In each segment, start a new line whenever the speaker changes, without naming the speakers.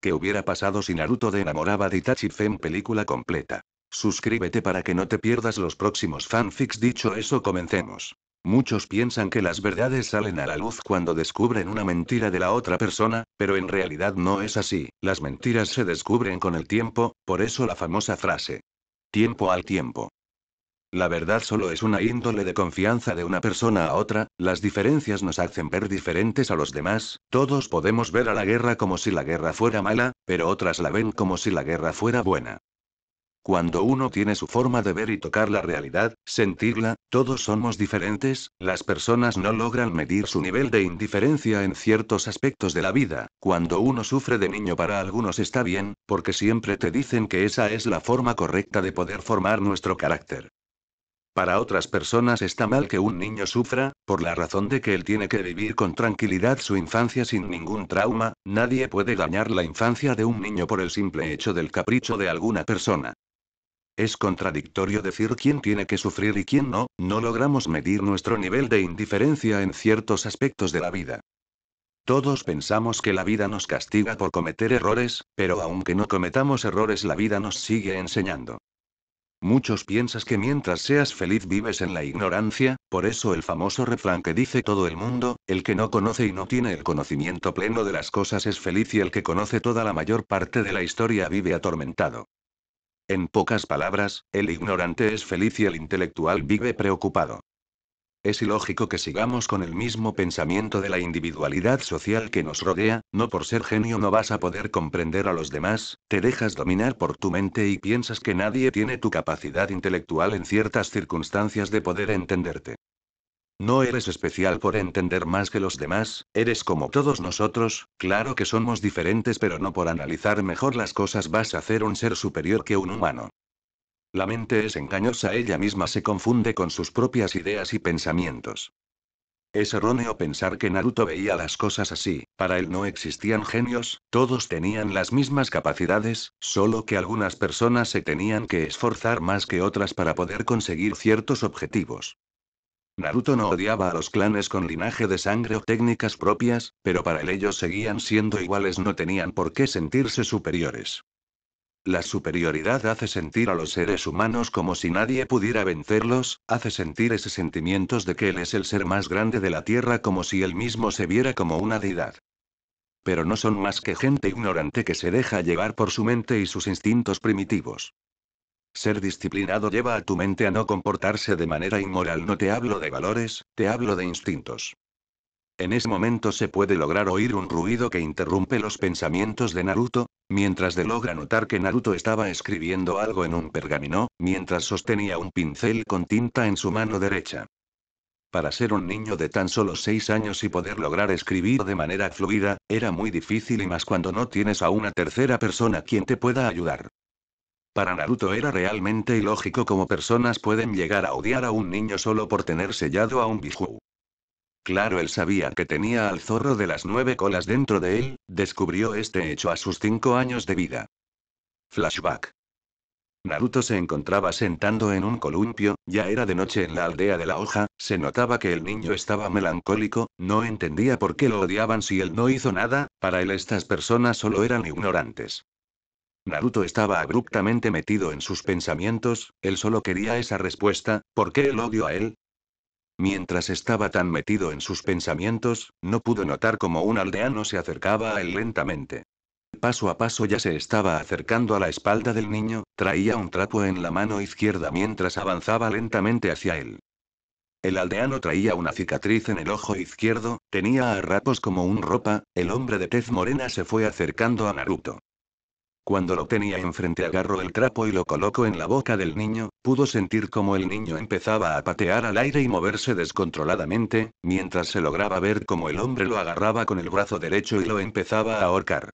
¿Qué hubiera pasado si Naruto de enamoraba de Itachi Fen película completa? Suscríbete para que no te pierdas los próximos fanfics. Dicho eso, comencemos. Muchos piensan que las verdades salen a la luz cuando descubren una mentira de la otra persona, pero en realidad no es así, las mentiras se descubren con el tiempo, por eso la famosa frase. Tiempo al tiempo. La verdad solo es una índole de confianza de una persona a otra, las diferencias nos hacen ver diferentes a los demás, todos podemos ver a la guerra como si la guerra fuera mala, pero otras la ven como si la guerra fuera buena. Cuando uno tiene su forma de ver y tocar la realidad, sentirla, todos somos diferentes, las personas no logran medir su nivel de indiferencia en ciertos aspectos de la vida. Cuando uno sufre de niño para algunos está bien, porque siempre te dicen que esa es la forma correcta de poder formar nuestro carácter. Para otras personas está mal que un niño sufra, por la razón de que él tiene que vivir con tranquilidad su infancia sin ningún trauma, nadie puede dañar la infancia de un niño por el simple hecho del capricho de alguna persona. Es contradictorio decir quién tiene que sufrir y quién no, no logramos medir nuestro nivel de indiferencia en ciertos aspectos de la vida. Todos pensamos que la vida nos castiga por cometer errores, pero aunque no cometamos errores la vida nos sigue enseñando. Muchos piensas que mientras seas feliz vives en la ignorancia, por eso el famoso refrán que dice todo el mundo, el que no conoce y no tiene el conocimiento pleno de las cosas es feliz y el que conoce toda la mayor parte de la historia vive atormentado. En pocas palabras, el ignorante es feliz y el intelectual vive preocupado. Es ilógico que sigamos con el mismo pensamiento de la individualidad social que nos rodea, no por ser genio no vas a poder comprender a los demás, te dejas dominar por tu mente y piensas que nadie tiene tu capacidad intelectual en ciertas circunstancias de poder entenderte. No eres especial por entender más que los demás, eres como todos nosotros, claro que somos diferentes pero no por analizar mejor las cosas vas a hacer un ser superior que un humano. La mente es engañosa, ella misma se confunde con sus propias ideas y pensamientos. Es erróneo pensar que Naruto veía las cosas así, para él no existían genios, todos tenían las mismas capacidades, solo que algunas personas se tenían que esforzar más que otras para poder conseguir ciertos objetivos. Naruto no odiaba a los clanes con linaje de sangre o técnicas propias, pero para él ellos seguían siendo iguales, no tenían por qué sentirse superiores. La superioridad hace sentir a los seres humanos como si nadie pudiera vencerlos, hace sentir ese sentimientos de que él es el ser más grande de la Tierra como si él mismo se viera como una deidad. Pero no son más que gente ignorante que se deja llevar por su mente y sus instintos primitivos. Ser disciplinado lleva a tu mente a no comportarse de manera inmoral. No te hablo de valores, te hablo de instintos. En ese momento se puede lograr oír un ruido que interrumpe los pensamientos de Naruto, mientras de logra notar que Naruto estaba escribiendo algo en un pergamino, mientras sostenía un pincel con tinta en su mano derecha. Para ser un niño de tan solo 6 años y poder lograr escribir de manera fluida, era muy difícil y más cuando no tienes a una tercera persona quien te pueda ayudar. Para Naruto era realmente ilógico cómo personas pueden llegar a odiar a un niño solo por tener sellado a un bijuu. Claro, él sabía que tenía al zorro de las nueve colas dentro de él, descubrió este hecho a sus cinco años de vida. Flashback. Naruto se encontraba sentando en un columpio, ya era de noche en la aldea de la hoja, se notaba que el niño estaba melancólico, no entendía por qué lo odiaban si él no hizo nada, para él estas personas solo eran ignorantes. Naruto estaba abruptamente metido en sus pensamientos, él solo quería esa respuesta, ¿por qué el odio a él? Mientras estaba tan metido en sus pensamientos, no pudo notar cómo un aldeano se acercaba a él lentamente. Paso a paso ya se estaba acercando a la espalda del niño, traía un trapo en la mano izquierda mientras avanzaba lentamente hacia él. El aldeano traía una cicatriz en el ojo izquierdo, tenía a rapos como un ropa, el hombre de tez morena se fue acercando a Naruto. Cuando lo tenía enfrente agarró el trapo y lo colocó en la boca del niño, pudo sentir cómo el niño empezaba a patear al aire y moverse descontroladamente, mientras se lograba ver cómo el hombre lo agarraba con el brazo derecho y lo empezaba a ahorcar.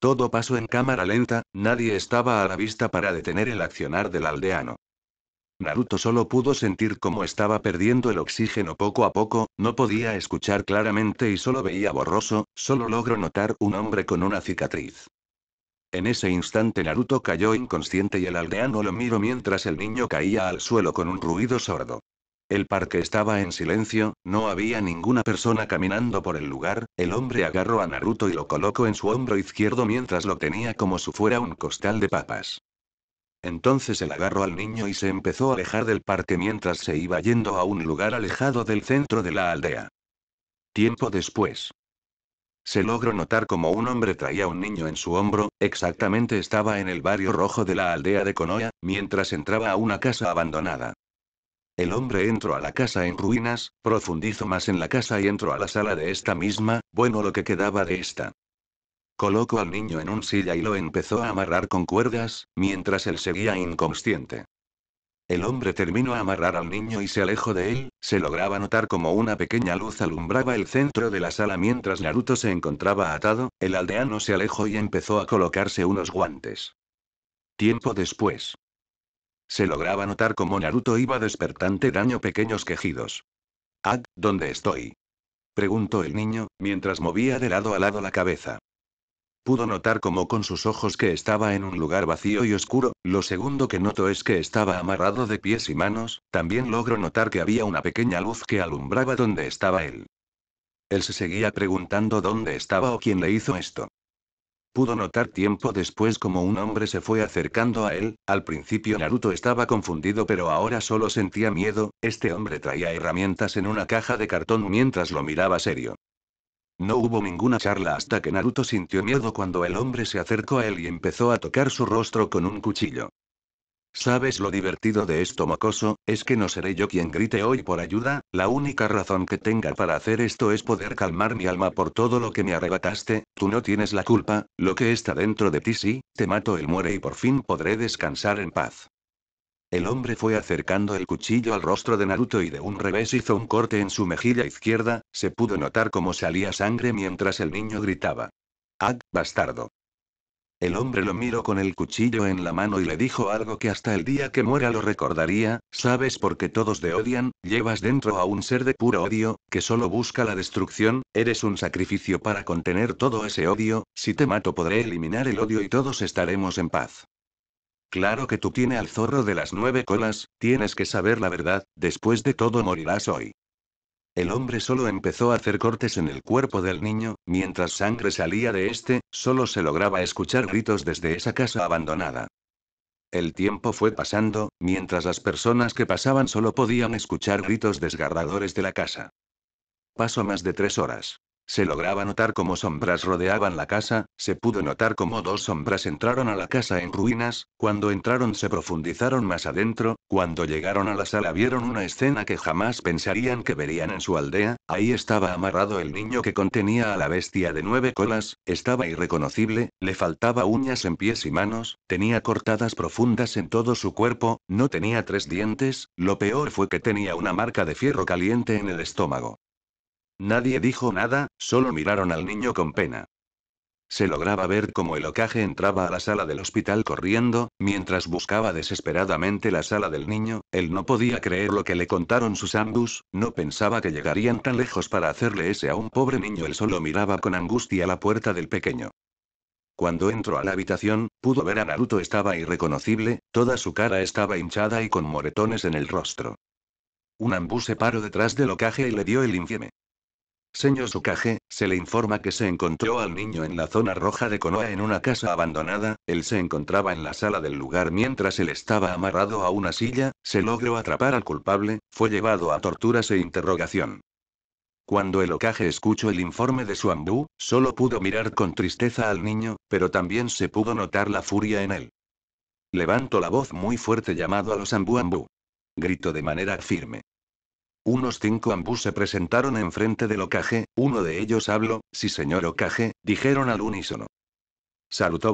Todo pasó en cámara lenta, nadie estaba a la vista para detener el accionar del aldeano. Naruto solo pudo sentir cómo estaba perdiendo el oxígeno poco a poco, no podía escuchar claramente y solo veía borroso, solo logró notar un hombre con una cicatriz. En ese instante Naruto cayó inconsciente y el aldeano lo miró mientras el niño caía al suelo con un ruido sordo. El parque estaba en silencio, no había ninguna persona caminando por el lugar, el hombre agarró a Naruto y lo colocó en su hombro izquierdo mientras lo tenía como si fuera un costal de papas. Entonces él agarró al niño y se empezó a alejar del parque mientras se iba yendo a un lugar alejado del centro de la aldea. Tiempo después. Se logró notar como un hombre traía un niño en su hombro, exactamente estaba en el barrio rojo de la aldea de Conoya, mientras entraba a una casa abandonada. El hombre entró a la casa en ruinas, profundizó más en la casa y entró a la sala de esta misma, bueno lo que quedaba de esta. Colocó al niño en un silla y lo empezó a amarrar con cuerdas, mientras él seguía inconsciente. El hombre terminó a amarrar al niño y se alejó de él, se lograba notar como una pequeña luz alumbraba el centro de la sala mientras Naruto se encontraba atado, el aldeano se alejó y empezó a colocarse unos guantes. Tiempo después. Se lograba notar como Naruto iba despertante daño pequeños quejidos. Ag, ¿dónde estoy? Preguntó el niño, mientras movía de lado a lado la cabeza. Pudo notar como con sus ojos que estaba en un lugar vacío y oscuro, lo segundo que notó es que estaba amarrado de pies y manos, también logró notar que había una pequeña luz que alumbraba donde estaba él. Él se seguía preguntando dónde estaba o quién le hizo esto. Pudo notar tiempo después como un hombre se fue acercando a él, al principio Naruto estaba confundido pero ahora solo sentía miedo, este hombre traía herramientas en una caja de cartón mientras lo miraba serio. No hubo ninguna charla hasta que Naruto sintió miedo cuando el hombre se acercó a él y empezó a tocar su rostro con un cuchillo. ¿Sabes lo divertido de esto, mocoso? Es que no seré yo quien grite hoy por ayuda, la única razón que tenga para hacer esto es poder calmar mi alma por todo lo que me arrebataste, tú no tienes la culpa, lo que está dentro de ti sí, te mato él muere y por fin podré descansar en paz. El hombre fue acercando el cuchillo al rostro de Naruto y de un revés hizo un corte en su mejilla izquierda, se pudo notar cómo salía sangre mientras el niño gritaba. "¡Ag, bastardo! El hombre lo miró con el cuchillo en la mano y le dijo algo que hasta el día que muera lo recordaría, ¿sabes por qué todos te odian? Llevas dentro a un ser de puro odio, que solo busca la destrucción, eres un sacrificio para contener todo ese odio, si te mato podré eliminar el odio y todos estaremos en paz. Claro que tú tienes al zorro de las nueve colas, tienes que saber la verdad, después de todo morirás hoy. El hombre solo empezó a hacer cortes en el cuerpo del niño, mientras sangre salía de éste, solo se lograba escuchar gritos desde esa casa abandonada. El tiempo fue pasando, mientras las personas que pasaban solo podían escuchar gritos desgarradores de la casa. Pasó más de tres horas. Se lograba notar cómo sombras rodeaban la casa, se pudo notar cómo dos sombras entraron a la casa en ruinas, cuando entraron se profundizaron más adentro, cuando llegaron a la sala vieron una escena que jamás pensarían que verían en su aldea, ahí estaba amarrado el niño que contenía a la bestia de nueve colas, estaba irreconocible, le faltaba uñas en pies y manos, tenía cortadas profundas en todo su cuerpo, no tenía tres dientes, lo peor fue que tenía una marca de fierro caliente en el estómago. Nadie dijo nada, solo miraron al niño con pena. Se lograba ver cómo el ocaje entraba a la sala del hospital corriendo, mientras buscaba desesperadamente la sala del niño, él no podía creer lo que le contaron sus ambus, no pensaba que llegarían tan lejos para hacerle ese a un pobre niño, él solo miraba con angustia la puerta del pequeño. Cuando entró a la habitación, pudo ver a Naruto estaba irreconocible, toda su cara estaba hinchada y con moretones en el rostro. Un ambú se paró detrás del ocaje y le dio el infieme. Señor Sukage, se le informa que se encontró al niño en la zona roja de Konoha en una casa abandonada, él se encontraba en la sala del lugar mientras él estaba amarrado a una silla, se logró atrapar al culpable, fue llevado a torturas e interrogación. Cuando el Okage escuchó el informe de Suambu, solo pudo mirar con tristeza al niño, pero también se pudo notar la furia en él. Levantó la voz muy fuerte llamado a los Ambu Gritó Grito de manera firme. Unos cinco ambús se presentaron enfrente del Okage, uno de ellos habló, sí señor Okage, dijeron al unísono.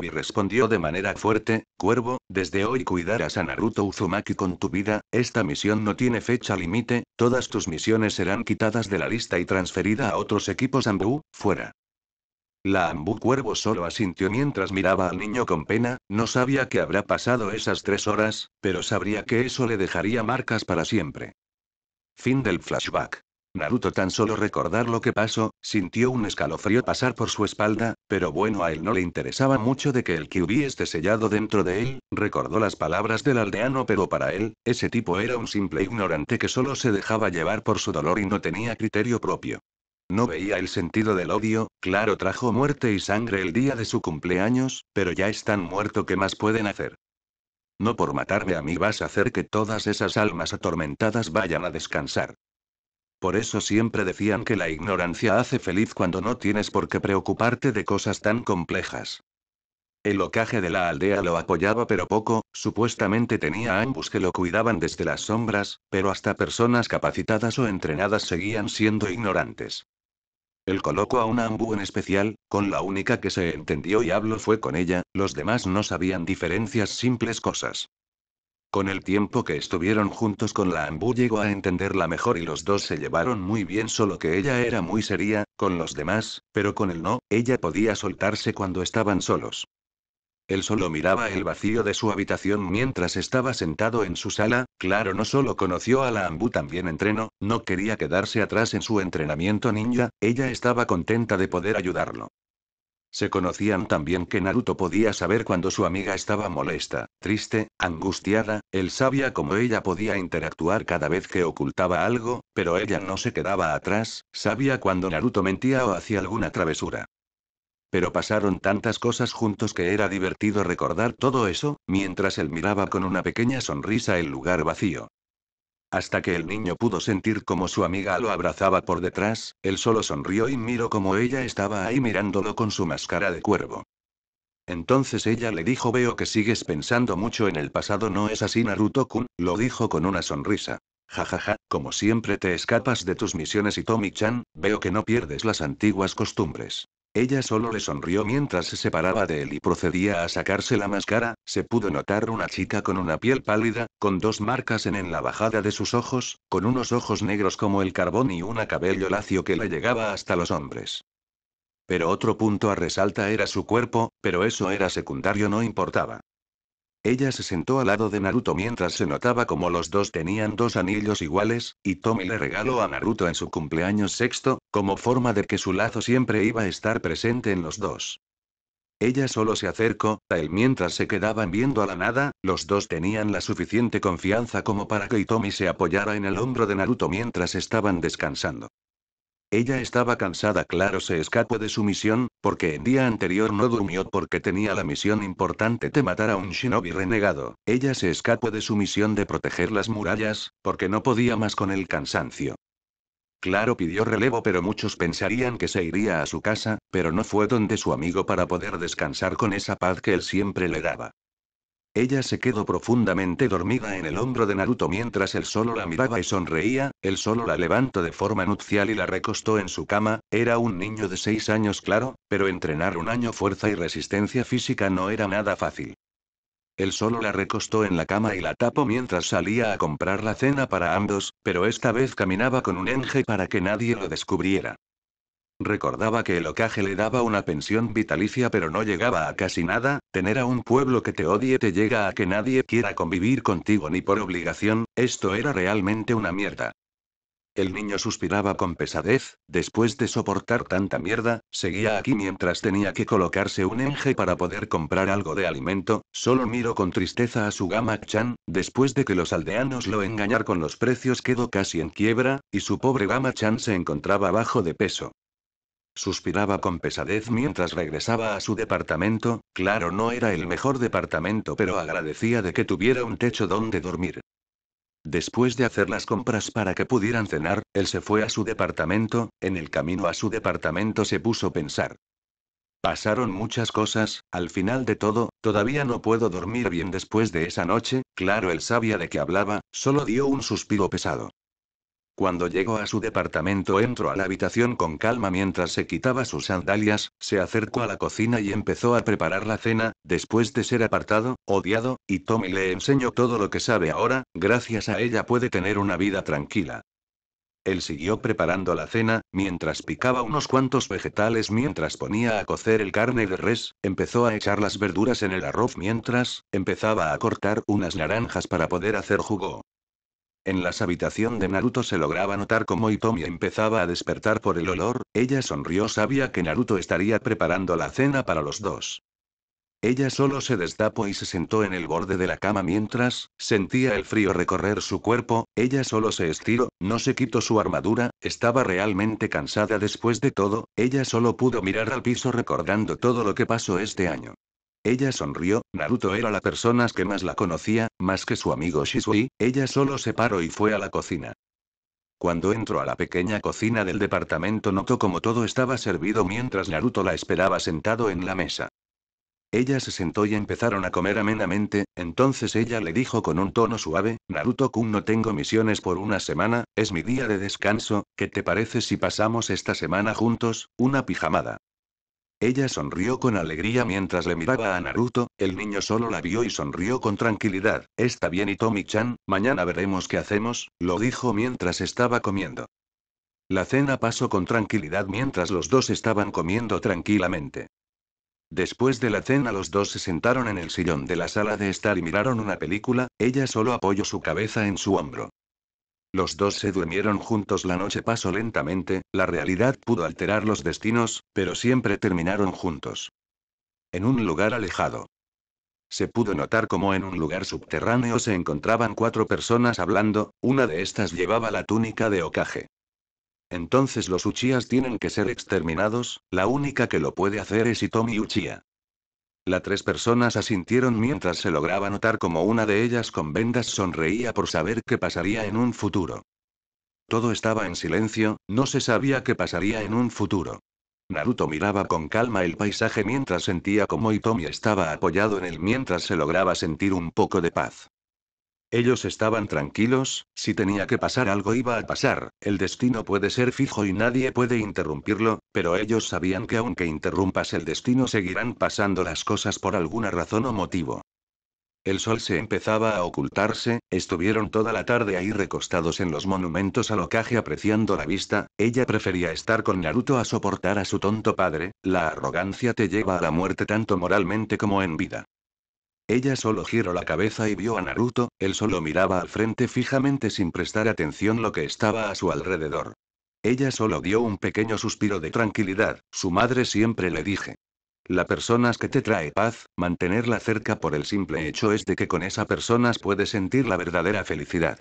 y respondió de manera fuerte, Cuervo, desde hoy cuidarás a Naruto Uzumaki con tu vida, esta misión no tiene fecha límite, todas tus misiones serán quitadas de la lista y transferida a otros equipos Ambú, fuera. La Ambu Cuervo solo asintió mientras miraba al niño con pena, no sabía que habrá pasado esas tres horas, pero sabría que eso le dejaría marcas para siempre. Fin del flashback. Naruto tan solo recordar lo que pasó, sintió un escalofrío pasar por su espalda, pero bueno a él no le interesaba mucho de que el que esté sellado dentro de él, recordó las palabras del aldeano pero para él, ese tipo era un simple ignorante que solo se dejaba llevar por su dolor y no tenía criterio propio. No veía el sentido del odio, claro trajo muerte y sangre el día de su cumpleaños, pero ya están muerto que más pueden hacer. No por matarme a mí vas a hacer que todas esas almas atormentadas vayan a descansar. Por eso siempre decían que la ignorancia hace feliz cuando no tienes por qué preocuparte de cosas tan complejas. El locaje de la aldea lo apoyaba pero poco, supuestamente tenía ambos que lo cuidaban desde las sombras, pero hasta personas capacitadas o entrenadas seguían siendo ignorantes. Él colocó a una ambu en especial, con la única que se entendió y habló fue con ella, los demás no sabían diferencias simples cosas. Con el tiempo que estuvieron juntos con la Ambu llegó a entenderla mejor y los dos se llevaron muy bien solo que ella era muy seria, con los demás, pero con él no, ella podía soltarse cuando estaban solos. Él solo miraba el vacío de su habitación mientras estaba sentado en su sala, claro no solo conoció a la Ambu también entrenó, no quería quedarse atrás en su entrenamiento ninja, ella estaba contenta de poder ayudarlo. Se conocían también que Naruto podía saber cuando su amiga estaba molesta, triste, angustiada, él sabía cómo ella podía interactuar cada vez que ocultaba algo, pero ella no se quedaba atrás, sabía cuando Naruto mentía o hacía alguna travesura. Pero pasaron tantas cosas juntos que era divertido recordar todo eso, mientras él miraba con una pequeña sonrisa el lugar vacío. Hasta que el niño pudo sentir como su amiga lo abrazaba por detrás, él solo sonrió y miró como ella estaba ahí mirándolo con su máscara de cuervo. Entonces ella le dijo veo que sigues pensando mucho en el pasado no es así Naruto-kun, lo dijo con una sonrisa. Jajaja, como siempre te escapas de tus misiones y Tommy-chan, veo que no pierdes las antiguas costumbres. Ella solo le sonrió mientras se separaba de él y procedía a sacarse la máscara, se pudo notar una chica con una piel pálida, con dos marcas en, la bajada de sus ojos, con unos ojos negros como el carbón y un cabello lacio que le llegaba hasta los hombres. Pero otro punto a resalta era su cuerpo, pero eso era secundario no importaba. Ella se sentó al lado de Naruto mientras se notaba como los dos tenían dos anillos iguales, y Tommy le regaló a Naruto en su cumpleaños sexto, como forma de que su lazo siempre iba a estar presente en los dos. Ella solo se acercó, a él mientras se quedaban viendo a la nada, los dos tenían la suficiente confianza como para que Tommy se apoyara en el hombro de Naruto mientras estaban descansando. Ella estaba cansada, claro, se escapó de su misión, porque el día anterior no durmió porque tenía la misión importante de matar a un shinobi renegado. Ella se escapó de su misión de proteger las murallas, porque no podía más con el cansancio. Claro pidió relevo pero muchos pensarían que se iría a su casa, pero no fue donde su amigo para poder descansar con esa paz que él siempre le daba. Ella se quedó profundamente dormida en el hombro de Naruto mientras él solo la miraba y sonreía, él solo la levantó de forma nupcial y la recostó en su cama, era un niño de seis años claro, pero entrenar un año fuerza y resistencia física no era nada fácil. Él solo la recostó en la cama y la tapó mientras salía a comprar la cena para ambos, pero esta vez caminaba con un enje para que nadie lo descubriera. Recordaba que el ocaje le daba una pensión vitalicia pero no llegaba a casi nada, tener a un pueblo que te odie te llega a que nadie quiera convivir contigo ni por obligación, esto era realmente una mierda. El niño suspiraba con pesadez, después de soportar tanta mierda, seguía aquí mientras tenía que colocarse un enje para poder comprar algo de alimento, solo miró con tristeza a su gama chan después de que los aldeanos lo engañar con los precios quedó casi en quiebra, y su pobre gama chan se encontraba bajo de peso. Suspiraba con pesadez mientras regresaba a su departamento, claro no era el mejor departamento pero agradecía de que tuviera un techo donde dormir. Después de hacer las compras para que pudieran cenar, él se fue a su departamento, en el camino a su departamento se puso a pensar. Pasaron muchas cosas, al final de todo, todavía no puedo dormir bien después de esa noche, claro él sabía de qué hablaba, solo dio un suspiro pesado. Cuando llegó a su departamento entró a la habitación con calma mientras se quitaba sus sandalias, se acercó a la cocina y empezó a preparar la cena, después de ser apartado, odiado, y Tommy le enseñó todo lo que sabe ahora, gracias a ella puede tener una vida tranquila. Él siguió preparando la cena, mientras picaba unos cuantos vegetales mientras ponía a cocer el carne de res, empezó a echar las verduras en el arroz mientras, empezaba a cortar unas naranjas para poder hacer jugo. En las habitación de Naruto se lograba notar cómo Itomi empezaba a despertar por el olor, ella sonrió sabía que Naruto estaría preparando la cena para los dos. Ella solo se destapó y se sentó en el borde de la cama mientras, sentía el frío recorrer su cuerpo, ella solo se estiró, no se quitó su armadura, estaba realmente cansada después de todo, ella solo pudo mirar al piso recordando todo lo que pasó este año. Ella sonrió, Naruto era la persona que más la conocía, más que su amigo Shisui, ella solo se paró y fue a la cocina. Cuando entró a la pequeña cocina del departamento notó como todo estaba servido mientras Naruto la esperaba sentado en la mesa. Ella se sentó y empezaron a comer amenamente, entonces ella le dijo con un tono suave, Naruto-kun no tengo misiones por una semana, es mi día de descanso, ¿qué te parece si pasamos esta semana juntos, una pijamada? Ella sonrió con alegría mientras le miraba a Naruto, el niño solo la vio y sonrió con tranquilidad. Está bien Itomi-chan, mañana veremos qué hacemos, lo dijo mientras estaba comiendo. La cena pasó con tranquilidad mientras los dos estaban comiendo tranquilamente. Después de la cena los dos se sentaron en el sillón de la sala de estar y miraron una película, ella solo apoyó su cabeza en su hombro. Los dos se durmieron juntos la noche pasó lentamente, la realidad pudo alterar los destinos, pero siempre terminaron juntos. En un lugar alejado. Se pudo notar como en un lugar subterráneo se encontraban cuatro personas hablando, una de estas llevaba la túnica de Okage. Entonces los Uchías tienen que ser exterminados, la única que lo puede hacer es Itomi Uchía. Las tres personas asintieron mientras se lograba notar como una de ellas con vendas sonreía por saber qué pasaría en un futuro. Todo estaba en silencio, no se sabía qué pasaría en un futuro. Naruto miraba con calma el paisaje mientras sentía como Itomi estaba apoyado en él mientras se lograba sentir un poco de paz. Ellos estaban tranquilos, si tenía que pasar algo iba a pasar, el destino puede ser fijo y nadie puede interrumpirlo, pero ellos sabían que aunque interrumpas el destino seguirán pasando las cosas por alguna razón o motivo. El sol se empezaba a ocultarse, estuvieron toda la tarde ahí recostados en los monumentos al ocaje apreciando la vista, ella prefería estar con Naruto a soportar a su tonto padre, la arrogancia te lleva a la muerte tanto moralmente como en vida. Ella solo giró la cabeza y vio a Naruto, él solo miraba al frente fijamente sin prestar atención lo que estaba a su alrededor. Ella solo dio un pequeño suspiro de tranquilidad, su madre siempre le dije. La persona que te trae paz, mantenerla cerca por el simple hecho es de que con esa persona puedes sentir la verdadera felicidad.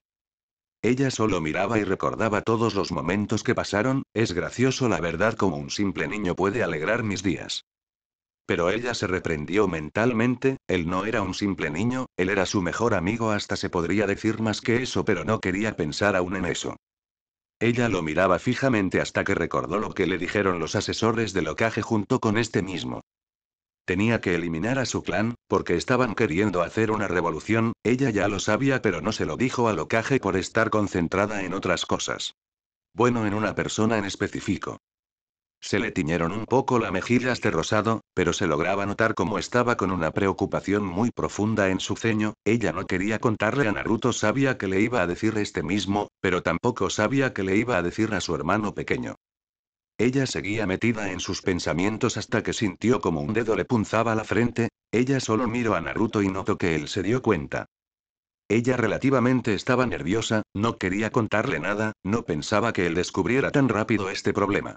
Ella solo miraba y recordaba todos los momentos que pasaron, es gracioso la verdad como un simple niño puede alegrar mis días. Pero ella se reprendió mentalmente, él no era un simple niño, él era su mejor amigo hasta se podría decir más que eso, pero no quería pensar aún en eso. Ella lo miraba fijamente hasta que recordó lo que le dijeron los asesores de ocaje junto con este mismo. Tenía que eliminar a su clan, porque estaban queriendo hacer una revolución, ella ya lo sabía pero no se lo dijo a ocaje por estar concentrada en otras cosas. Bueno, en una persona en específico. Se le tiñeron un poco la mejilla de rosado, pero se lograba notar cómo estaba con una preocupación muy profunda en su ceño, ella no quería contarle a Naruto sabía que le iba a decir este mismo, pero tampoco sabía que le iba a decir a su hermano pequeño. Ella seguía metida en sus pensamientos hasta que sintió como un dedo le punzaba la frente, ella solo miró a Naruto y notó que él se dio cuenta. Ella relativamente estaba nerviosa, no quería contarle nada, no pensaba que él descubriera tan rápido este problema.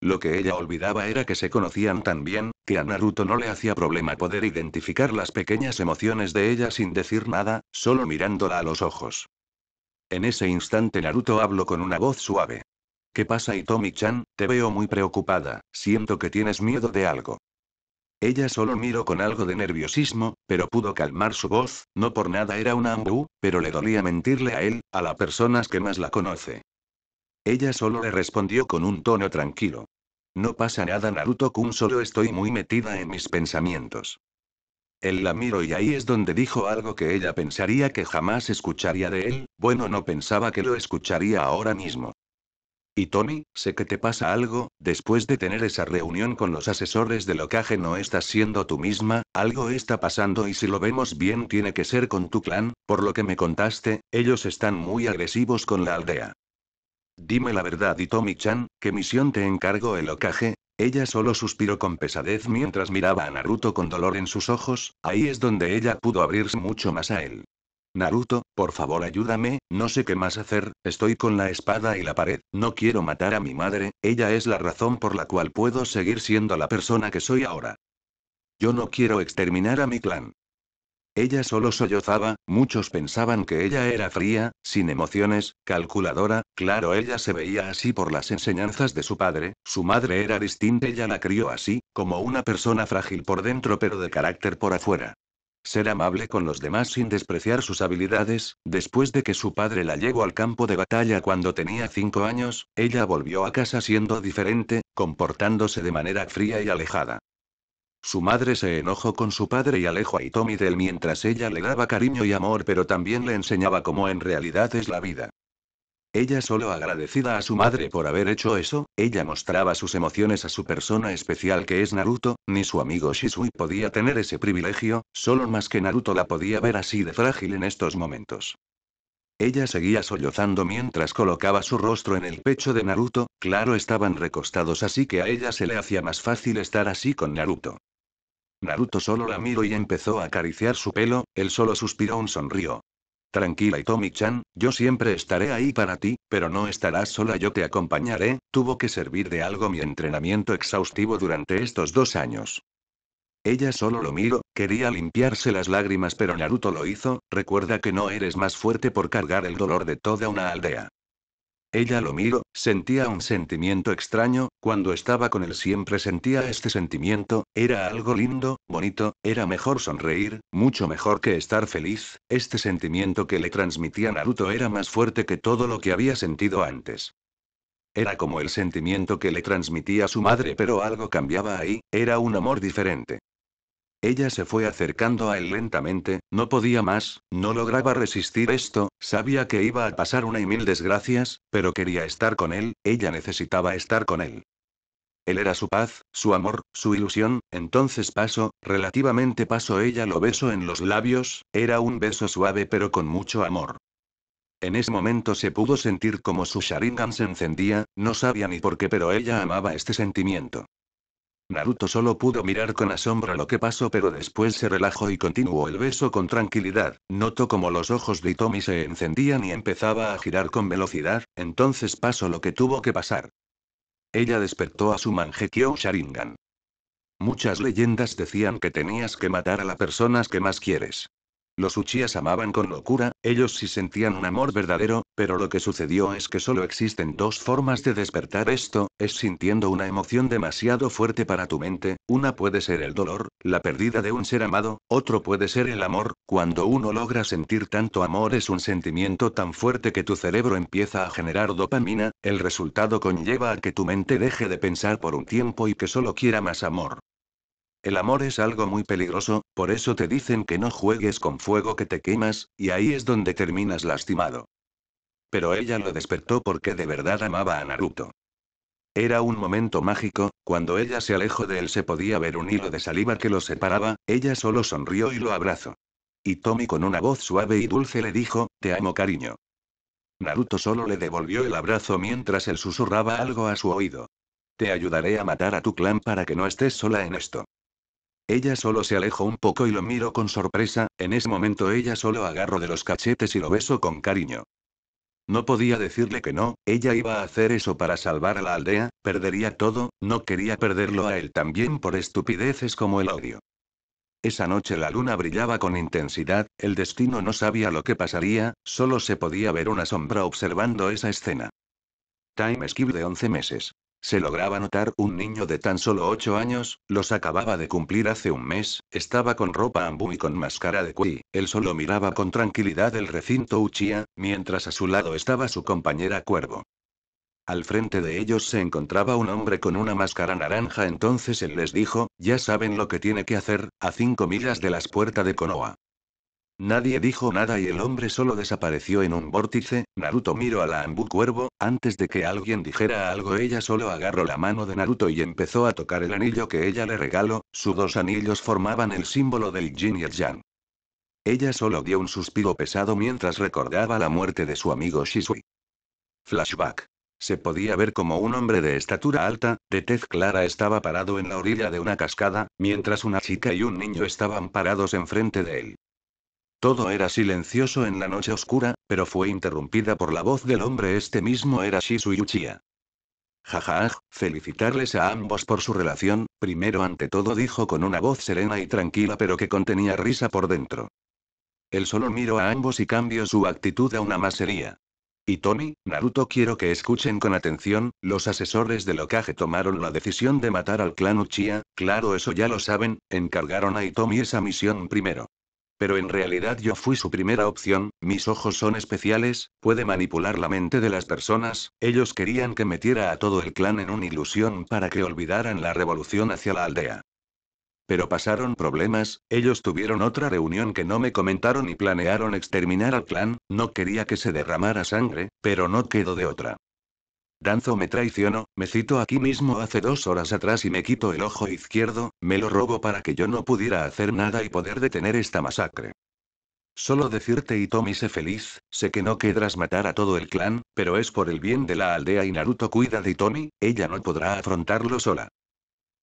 Lo que ella olvidaba era que se conocían tan bien, que a Naruto no le hacía problema poder identificar las pequeñas emociones de ella sin decir nada, solo mirándola a los ojos. En ese instante Naruto habló con una voz suave. ¿Qué pasa Itomi-chan? Te veo muy preocupada, siento que tienes miedo de algo. Ella solo miró con algo de nerviosismo, pero pudo calmar su voz, no por nada era una ambu, pero le dolía mentirle a él, a la persona que más la conoce. Ella solo le respondió con un tono tranquilo. No pasa nada Naruto-kun solo estoy muy metida en mis pensamientos. Él la miró y ahí es donde dijo algo que ella pensaría que jamás escucharía de él, bueno no pensaba que lo escucharía ahora mismo. Y Tommy, sé que te pasa algo, después de tener esa reunión con los asesores del ocaje no estás siendo tú misma, algo está pasando y si lo vemos bien tiene que ser con tu clan, por lo que me contaste, ellos están muy agresivos con la aldea. Dime la verdad, Itomi-chan, ¿qué misión te encargó el ocaje? Ella solo suspiró con pesadez mientras miraba a Naruto con dolor en sus ojos, ahí es donde ella pudo abrirse mucho más a él. Naruto, por favor ayúdame, no sé qué más hacer, estoy con la espada y la pared, no quiero matar a mi madre, ella es la razón por la cual puedo seguir siendo la persona que soy ahora. Yo no quiero exterminar a mi clan. Ella solo sollozaba, muchos pensaban que ella era fría, sin emociones, calculadora, claro, ella se veía así por las enseñanzas de su padre, su madre era distinta, ella la crió así, como una persona frágil por dentro pero de carácter por afuera. Ser amable con los demás sin despreciar sus habilidades, después de que su padre la llevó al campo de batalla cuando tenía cinco años, ella volvió a casa siendo diferente, comportándose de manera fría y alejada. Su madre se enojó con su padre y alejó a Itomi de mientras ella le daba cariño y amor pero también le enseñaba cómo en realidad es la vida. Ella solo agradecida a su madre por haber hecho eso, ella mostraba sus emociones a su persona especial que es Naruto, ni su amigo Shisui podía tener ese privilegio, solo más que Naruto la podía ver así de frágil en estos momentos. Ella seguía sollozando mientras colocaba su rostro en el pecho de Naruto, claro estaban recostados así que a ella se le hacía más fácil estar así con Naruto. Naruto solo la miró y empezó a acariciar su pelo, él solo suspiró un sonrío. Tranquila Itomi-chan, yo siempre estaré ahí para ti, pero no estarás sola yo te acompañaré, tuvo que servir de algo mi entrenamiento exhaustivo durante estos dos años. Ella solo lo miró, quería limpiarse las lágrimas pero Naruto lo hizo, recuerda que no eres más fuerte por cargar el dolor de toda una aldea. Ella lo miró, sentía un sentimiento extraño, cuando estaba con él siempre sentía este sentimiento, era algo lindo, bonito, era mejor sonreír, mucho mejor que estar feliz, este sentimiento que le transmitía Naruto era más fuerte que todo lo que había sentido antes. Era como el sentimiento que le transmitía su madre pero algo cambiaba ahí, era un amor diferente. Ella se fue acercando a él lentamente, no podía más, no lograba resistir esto, sabía que iba a pasar una y mil desgracias, pero quería estar con él, ella necesitaba estar con él. Él era su paz, su amor, su ilusión, entonces paso, relativamente paso ella lo besó en los labios, era un beso suave pero con mucho amor. En ese momento se pudo sentir como su Sharingan se encendía, no sabía ni por qué pero ella amaba este sentimiento. Naruto solo pudo mirar con asombro lo que pasó pero después se relajó y continuó el beso con tranquilidad, notó como los ojos de Itomi se encendían y empezaba a girar con velocidad, entonces pasó lo que tuvo que pasar. Ella despertó a su Mangekyo Sharingan. Muchas leyendas decían que tenías que matar a las personas que más quieres. Los Uchías amaban con locura, ellos sí sentían un amor verdadero, pero lo que sucedió es que solo existen dos formas de despertar esto, es sintiendo una emoción demasiado fuerte para tu mente, una puede ser el dolor, la pérdida de un ser amado, otro puede ser el amor, cuando uno logra sentir tanto amor es un sentimiento tan fuerte que tu cerebro empieza a generar dopamina, el resultado conlleva a que tu mente deje de pensar por un tiempo y que solo quiera más amor. El amor es algo muy peligroso, por eso te dicen que no juegues con fuego que te quemas, y ahí es donde terminas lastimado. Pero ella lo despertó porque de verdad amaba a Naruto. Era un momento mágico, cuando ella se alejó de él se podía ver un hilo de saliva que lo separaba, ella solo sonrió y lo abrazó. Y Tommy con una voz suave y dulce le dijo, te amo cariño. Naruto solo le devolvió el abrazo mientras él susurraba algo a su oído. Te ayudaré a matar a tu clan para que no estés sola en esto. Ella solo se alejó un poco y lo miró con sorpresa, en ese momento ella solo agarró de los cachetes y lo besó con cariño. No podía decirle que no, ella iba a hacer eso para salvar a la aldea, perdería todo, no quería perderlo a él también por estupideces como el odio. Esa noche la luna brillaba con intensidad, el destino no sabía lo que pasaría, solo se podía ver una sombra observando esa escena. Time skip de 11 meses. Se lograba notar un niño de tan solo ocho años, los acababa de cumplir hace un mes, estaba con ropa ambú y con máscara de cuy, él solo miraba con tranquilidad el recinto Uchiha, mientras a su lado estaba su compañera Cuervo. Al frente de ellos se encontraba un hombre con una máscara naranja entonces él les dijo, ya saben lo que tiene que hacer, a cinco millas de las puertas de Konoha. Nadie dijo nada y el hombre solo desapareció en un vórtice, Naruto miró a la Ambu Cuervo, antes de que alguien dijera algo ella solo agarró la mano de Naruto y empezó a tocar el anillo que ella le regaló, sus dos anillos formaban el símbolo del Jin y el Yang. Ella solo dio un suspiro pesado mientras recordaba la muerte de su amigo Shisui. Flashback. Se podía ver como un hombre de estatura alta, de tez clara estaba parado en la orilla de una cascada, mientras una chica y un niño estaban parados enfrente de él. Todo era silencioso en la noche oscura, pero fue interrumpida por la voz del hombre. Este mismo era Shisui Uchiha. Jajaj, felicitarles a ambos por su relación, primero ante todo dijo con una voz serena y tranquila pero que contenía risa por dentro. Él solo miró a ambos y cambió su actitud a una masería. Y Tommy, Naruto quiero que escuchen con atención, los asesores de Okage tomaron la decisión de matar al clan Uchiha, claro eso ya lo saben, encargaron a Itomi esa misión primero. Pero en realidad yo fui su primera opción, mis ojos son especiales, puede manipular la mente de las personas, ellos querían que metiera a todo el clan en una ilusión para que olvidaran la revolución hacia la aldea. Pero pasaron problemas, ellos tuvieron otra reunión que no me comentaron y planearon exterminar al clan, no quería que se derramara sangre, pero no quedó de otra. Danzo me traiciono, me cito aquí mismo hace dos horas atrás y me quito el ojo izquierdo, me lo robo para que yo no pudiera hacer nada y poder detener esta masacre. Solo decirte y Tommy sé feliz, sé que no querrás matar a todo el clan, pero es por el bien de la aldea y Naruto cuida de Tommy, ella no podrá afrontarlo sola.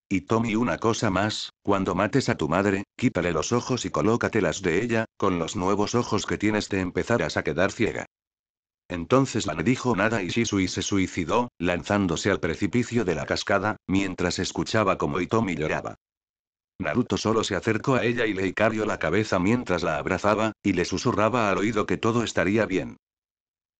Y Tommy, una cosa más, cuando mates a tu madre, quítale los ojos y colócatelas de ella, con los nuevos ojos que tienes te empezarás a quedar ciega. Entonces la ne dijo nada y Shisui se suicidó, lanzándose al precipicio de la cascada, mientras escuchaba como Itomi lloraba. Naruto solo se acercó a ella y le hicarió la cabeza mientras la abrazaba, y le susurraba al oído que todo estaría bien.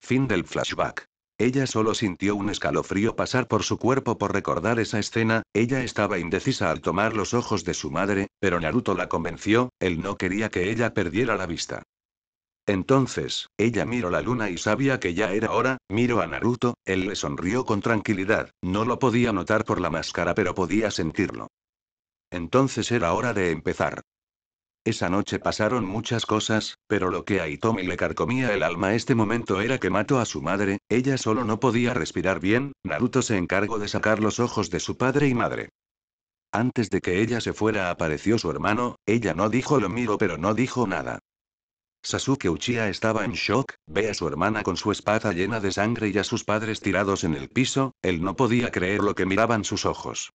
Fin del flashback. Ella solo sintió un escalofrío pasar por su cuerpo por recordar esa escena, ella estaba indecisa al tomar los ojos de su madre, pero Naruto la convenció, él no quería que ella perdiera la vista. Entonces, ella miró la luna y sabía que ya era hora, miró a Naruto, él le sonrió con tranquilidad, no lo podía notar por la máscara pero podía sentirlo. Entonces era hora de empezar. Esa noche pasaron muchas cosas, pero lo que a Itomi le carcomía el alma este momento era que mató a su madre, ella solo no podía respirar bien, Naruto se encargó de sacar los ojos de su padre y madre. Antes de que ella se fuera apareció su hermano, ella no dijo lo miro pero no dijo nada. Sasuke Uchiha estaba en shock, ve a su hermana con su espada llena de sangre y a sus padres tirados en el piso, él no podía creer lo que miraban sus ojos.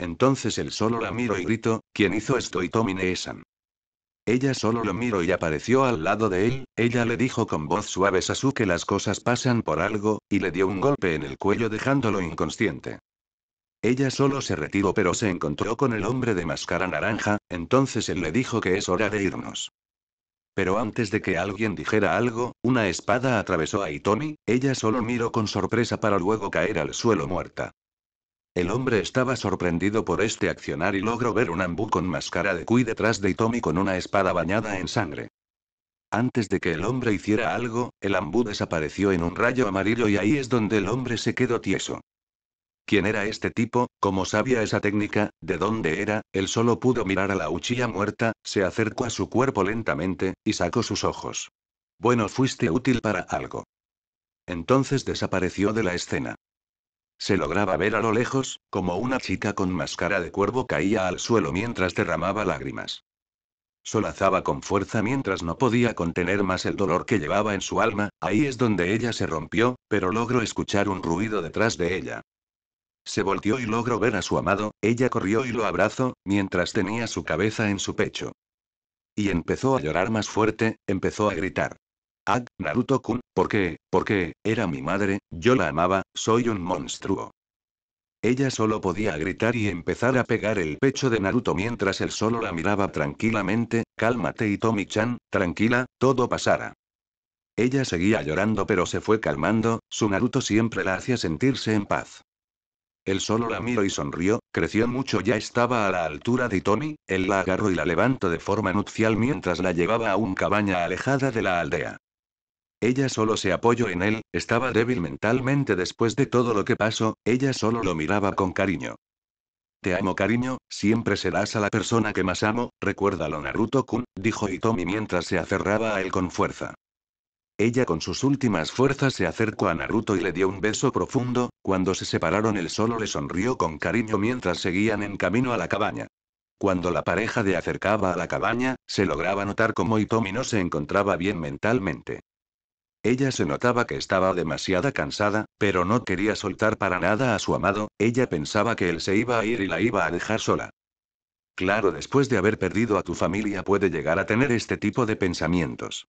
Entonces él solo la miró y gritó, ¿quién hizo esto Tomine Neesan? Ella solo lo miró y apareció al lado de él, ella le dijo con voz suave Sasuke las cosas pasan por algo, y le dio un golpe en el cuello dejándolo inconsciente. Ella solo se retiró pero se encontró con el hombre de máscara naranja, entonces él le dijo que es hora de irnos. Pero antes de que alguien dijera algo, una espada atravesó a Itomi, ella solo miró con sorpresa para luego caer al suelo muerta. El hombre estaba sorprendido por este accionar y logró ver un ambú con máscara de Kui detrás de Itomi con una espada bañada en sangre. Antes de que el hombre hiciera algo, el ambú desapareció en un rayo amarillo y ahí es donde el hombre se quedó tieso. ¿Quién era este tipo? ¿Cómo sabía esa técnica? ¿De dónde era? Él solo pudo mirar a la Uchiha muerta, se acercó a su cuerpo lentamente, y sacó sus ojos. Bueno, fuiste útil para algo. Entonces desapareció de la escena. Se lograba ver a lo lejos, como una chica con máscara de cuervo caía al suelo mientras derramaba lágrimas. Solazaba con fuerza mientras no podía contener más el dolor que llevaba en su alma, ahí es donde ella se rompió, pero logró escuchar un ruido detrás de ella. Se volteó y logró ver a su amado, ella corrió y lo abrazó, mientras tenía su cabeza en su pecho. Y empezó a llorar más fuerte, empezó a gritar. Ag, Naruto-kun, ¿por qué? ¿Por qué? Era mi madre, yo la amaba, soy un monstruo. Ella solo podía gritar y empezar a pegar el pecho de Naruto mientras él solo la miraba tranquilamente, cálmate Itomi-chan, tranquila, todo pasará. Ella seguía llorando pero se fue calmando, su Naruto siempre la hacía sentirse en paz. Él solo la miró y sonrió, creció mucho, ya estaba a la altura de Itomi, él la agarró y la levantó de forma nupcial mientras la llevaba a un cabaña alejada de la aldea. Ella solo se apoyó en él, estaba débil mentalmente después de todo lo que pasó, ella solo lo miraba con cariño. Te amo cariño, siempre serás a la persona que más amo, recuérdalo Naruto-kun, dijo Itomi mientras se aferraba a él con fuerza. Ella con sus últimas fuerzas se acercó a Naruto y le dio un beso profundo, cuando se separaron él solo le sonrió con cariño mientras seguían en camino a la cabaña. Cuando la pareja le acercaba a la cabaña, se lograba notar cómo Itomi no se encontraba bien mentalmente. Ella se notaba que estaba demasiado cansada, pero no quería soltar para nada a su amado, ella pensaba que él se iba a ir y la iba a dejar sola. Claro, después de haber perdido a tu familia puede llegar a tener este tipo de pensamientos.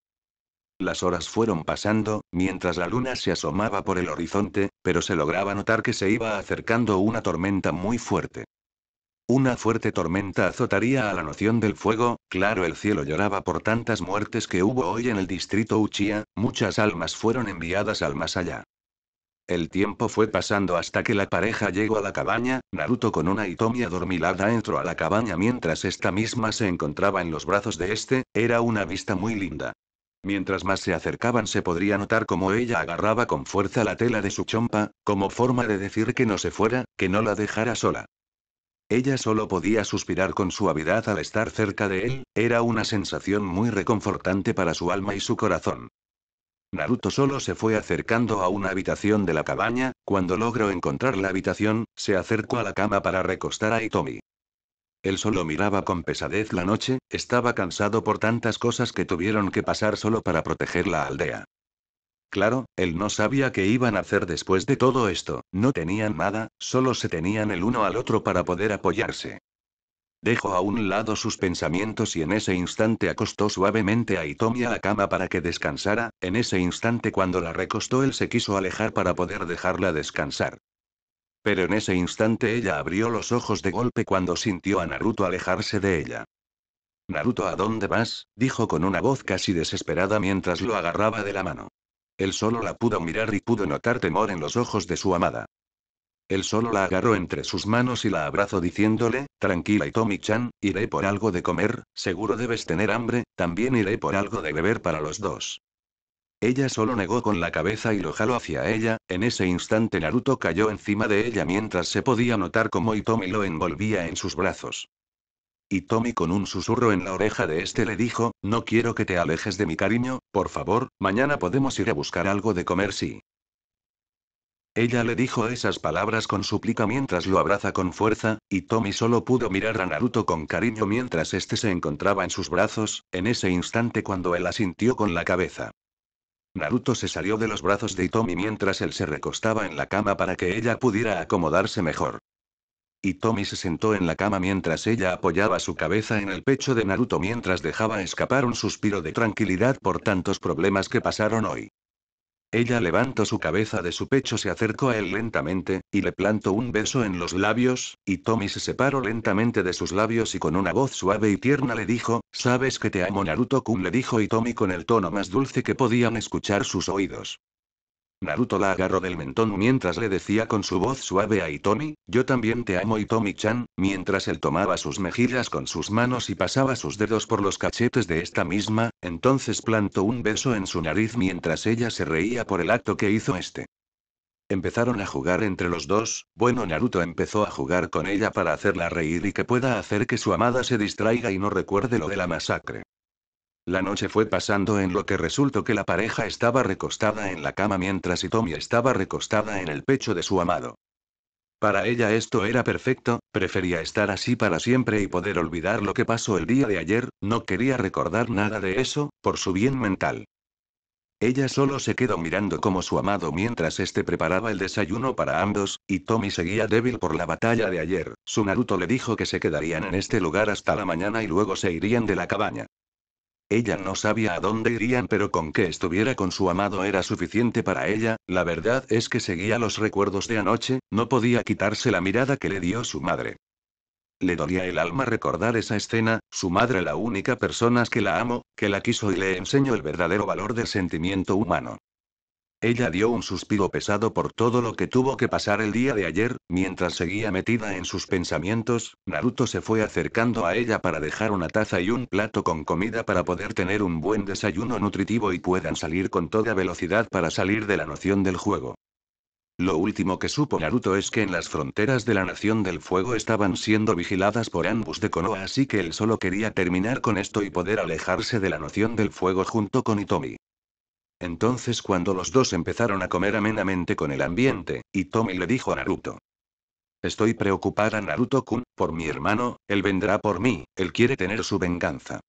Las horas fueron pasando, mientras la luna se asomaba por el horizonte, pero se lograba notar que se iba acercando una tormenta muy fuerte. Una fuerte tormenta azotaría a la noción del fuego, claro el cielo lloraba por tantas muertes que hubo hoy en el distrito Uchía, muchas almas fueron enviadas al más allá. El tiempo fue pasando hasta que la pareja llegó a la cabaña, Naruto con una Itomi adormilada entró a la cabaña mientras esta misma se encontraba en los brazos de este, era una vista muy linda. Mientras más se acercaban se podría notar cómo ella agarraba con fuerza la tela de su chompa, como forma de decir que no se fuera, que no la dejara sola. Ella solo podía suspirar con suavidad al estar cerca de él, era una sensación muy reconfortante para su alma y su corazón. Naruto solo se fue acercando a una habitación de la cabaña, cuando logró encontrar la habitación, se acercó a la cama para recostar a Itomi. Él solo miraba con pesadez la noche, estaba cansado por tantas cosas que tuvieron que pasar solo para proteger la aldea. Claro, él no sabía qué iban a hacer después de todo esto, no tenían nada, solo se tenían el uno al otro para poder apoyarse. Dejó a un lado sus pensamientos y en ese instante acostó suavemente a Itomi a la cama para que descansara, en ese instante cuando la recostó él se quiso alejar para poder dejarla descansar. Pero en ese instante ella abrió los ojos de golpe cuando sintió a Naruto alejarse de ella. Naruto, ¿a dónde vas? dijo con una voz casi desesperada mientras lo agarraba de la mano. Él solo la pudo mirar y pudo notar temor en los ojos de su amada. Él solo la agarró entre sus manos y la abrazó diciéndole, tranquila Tommy chan iré por algo de comer, seguro debes tener hambre, también iré por algo de beber para los dos. Ella solo negó con la cabeza y lo jaló hacia ella, en ese instante Naruto cayó encima de ella mientras se podía notar cómo Itomi lo envolvía en sus brazos. Itomi con un susurro en la oreja de este le dijo, no quiero que te alejes de mi cariño, por favor, mañana podemos ir a buscar algo de comer Sí. Ella le dijo esas palabras con súplica mientras lo abraza con fuerza, y Tommy solo pudo mirar a Naruto con cariño mientras este se encontraba en sus brazos, en ese instante cuando él asintió con la cabeza. Naruto se salió de los brazos de Itomi mientras él se recostaba en la cama para que ella pudiera acomodarse mejor. Itomi se sentó en la cama mientras ella apoyaba su cabeza en el pecho de Naruto mientras dejaba escapar un suspiro de tranquilidad por tantos problemas que pasaron hoy. Ella levantó su cabeza de su pecho, se acercó a él lentamente, y le plantó un beso en los labios, y Tommy se separó lentamente de sus labios y con una voz suave y tierna le dijo, Sabes que te amo Naruto-kun le dijo y Tommy con el tono más dulce que podían escuchar sus oídos. Naruto la agarró del mentón mientras le decía con su voz suave a Itomi, yo también te amo Itomi-chan, mientras él tomaba sus mejillas con sus manos y pasaba sus dedos por los cachetes de esta misma, entonces plantó un beso en su nariz mientras ella se reía por el acto que hizo este. Empezaron a jugar entre los dos, bueno Naruto empezó a jugar con ella para hacerla reír y que pueda hacer que su amada se distraiga y no recuerde lo de la masacre. La noche fue pasando en lo que resultó que la pareja estaba recostada en la cama mientras Tommy estaba recostada en el pecho de su amado. Para ella esto era perfecto, prefería estar así para siempre y poder olvidar lo que pasó el día de ayer, no quería recordar nada de eso, por su bien mental. Ella solo se quedó mirando como su amado mientras este preparaba el desayuno para ambos, y Tommy seguía débil por la batalla de ayer. Su Naruto le dijo que se quedarían en este lugar hasta la mañana y luego se irían de la cabaña. Ella no sabía a dónde irían, pero con que estuviera con su amado era suficiente para ella. La verdad es que seguía los recuerdos de anoche, no podía quitarse la mirada que le dio su madre. Le dolía el alma recordar esa escena, su madre la única persona que la amo, que la quiso y le enseñó el verdadero valor del sentimiento humano. Ella dio un suspiro pesado por todo lo que tuvo que pasar el día de ayer, mientras seguía metida en sus pensamientos, Naruto se fue acercando a ella para dejar una taza y un plato con comida para poder tener un buen desayuno nutritivo y puedan salir con toda velocidad para salir de la noción del juego. Lo último que supo Naruto es que en las fronteras de la Nación del Fuego estaban siendo vigiladas por ambos de Konoha así que él solo quería terminar con esto y poder alejarse de la noción del Fuego junto con Itomi. Entonces cuando los dos empezaron a comer amenamente con el ambiente, y Tommy le dijo a Naruto. Estoy preocupada Naruto-kun, por mi hermano, él vendrá por mí, él quiere tener su venganza.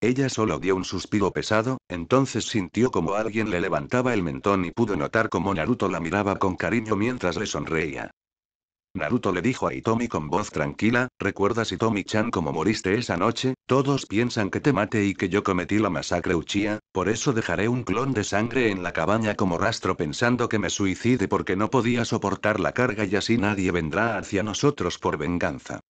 Ella solo dio un suspiro pesado, entonces sintió como alguien le levantaba el mentón y pudo notar como Naruto la miraba con cariño mientras le sonreía. Naruto le dijo a Itomi con voz tranquila, ¿recuerdas Itomi-chan como moriste esa noche? Todos piensan que te mate y que yo cometí la masacre Uchiha, por eso dejaré un clon de sangre en la cabaña como rastro pensando que me suicide porque no podía soportar la carga y así nadie vendrá hacia nosotros por venganza.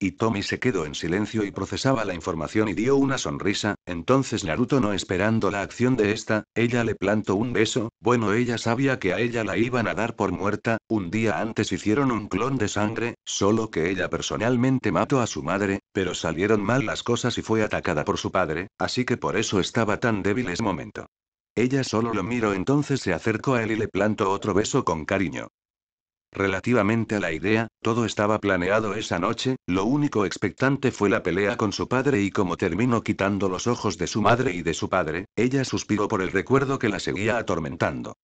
Y Tommy se quedó en silencio y procesaba la información y dio una sonrisa, entonces Naruto no esperando la acción de esta, ella le plantó un beso, bueno ella sabía que a ella la iban a dar por muerta, un día antes hicieron un clon de sangre, solo que ella personalmente mató a su madre, pero salieron mal las cosas y fue atacada por su padre, así que por eso estaba tan débil ese momento. Ella solo lo miró entonces se acercó a él y le plantó otro beso con cariño. Relativamente a la idea, todo estaba planeado esa noche, lo único expectante fue la pelea con su padre y como terminó quitando los ojos de su madre y de su padre, ella suspiró por el recuerdo que la seguía atormentando.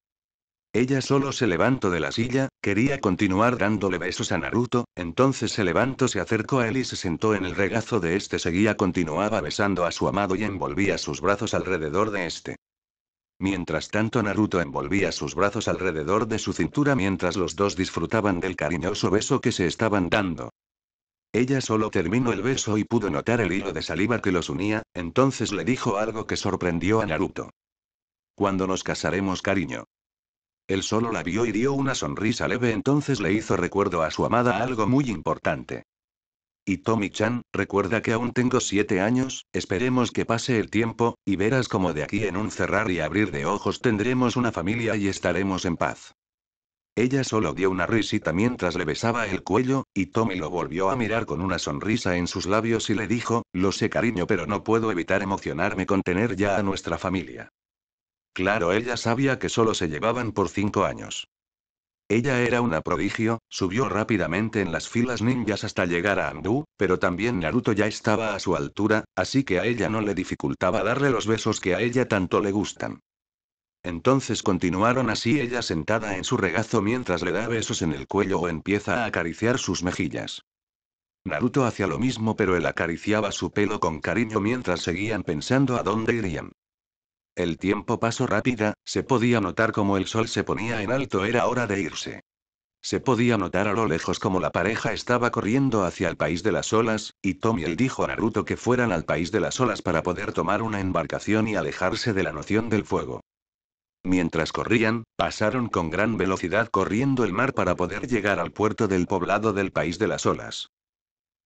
Ella solo se levantó de la silla, quería continuar dándole besos a Naruto, entonces se levantó, se acercó a él y se sentó en el regazo de este. Seguía, continuaba besando a su amado y envolvía sus brazos alrededor de este. Mientras tanto Naruto envolvía sus brazos alrededor de su cintura mientras los dos disfrutaban del cariñoso beso que se estaban dando. Ella solo terminó el beso y pudo notar el hilo de saliva que los unía, entonces le dijo algo que sorprendió a Naruto. Cuando nos casaremos, cariño. Él solo la vio y dio una sonrisa leve, entonces le hizo recuerdo a su amada algo muy importante. Y Tommy-chan, recuerda que aún tengo siete años, esperemos que pase el tiempo, y verás como de aquí en un cerrar y abrir de ojos tendremos una familia y estaremos en paz. Ella solo dio una risita mientras le besaba el cuello, y Tommy lo volvió a mirar con una sonrisa en sus labios y le dijo, lo sé cariño pero no puedo evitar emocionarme con tener ya a nuestra familia. Claro, ella sabía que solo se llevaban por cinco años. Ella era una prodigio, subió rápidamente en las filas ninjas hasta llegar a Andú, pero también Naruto ya estaba a su altura, así que a ella no le dificultaba darle los besos que a ella tanto le gustan. Entonces continuaron así ella sentada en su regazo mientras le da besos en el cuello o empieza a acariciar sus mejillas. Naruto hacía lo mismo pero él acariciaba su pelo con cariño mientras seguían pensando a dónde irían. El tiempo pasó rápida, se podía notar como el sol se ponía en alto, era hora de irse. Se podía notar a lo lejos como la pareja estaba corriendo hacia el país de las olas, y Tomiel dijo a Naruto que fueran al país de las olas para poder tomar una embarcación y alejarse de la noción del fuego. Mientras corrían, pasaron con gran velocidad corriendo el mar para poder llegar al puerto del poblado del país de las olas.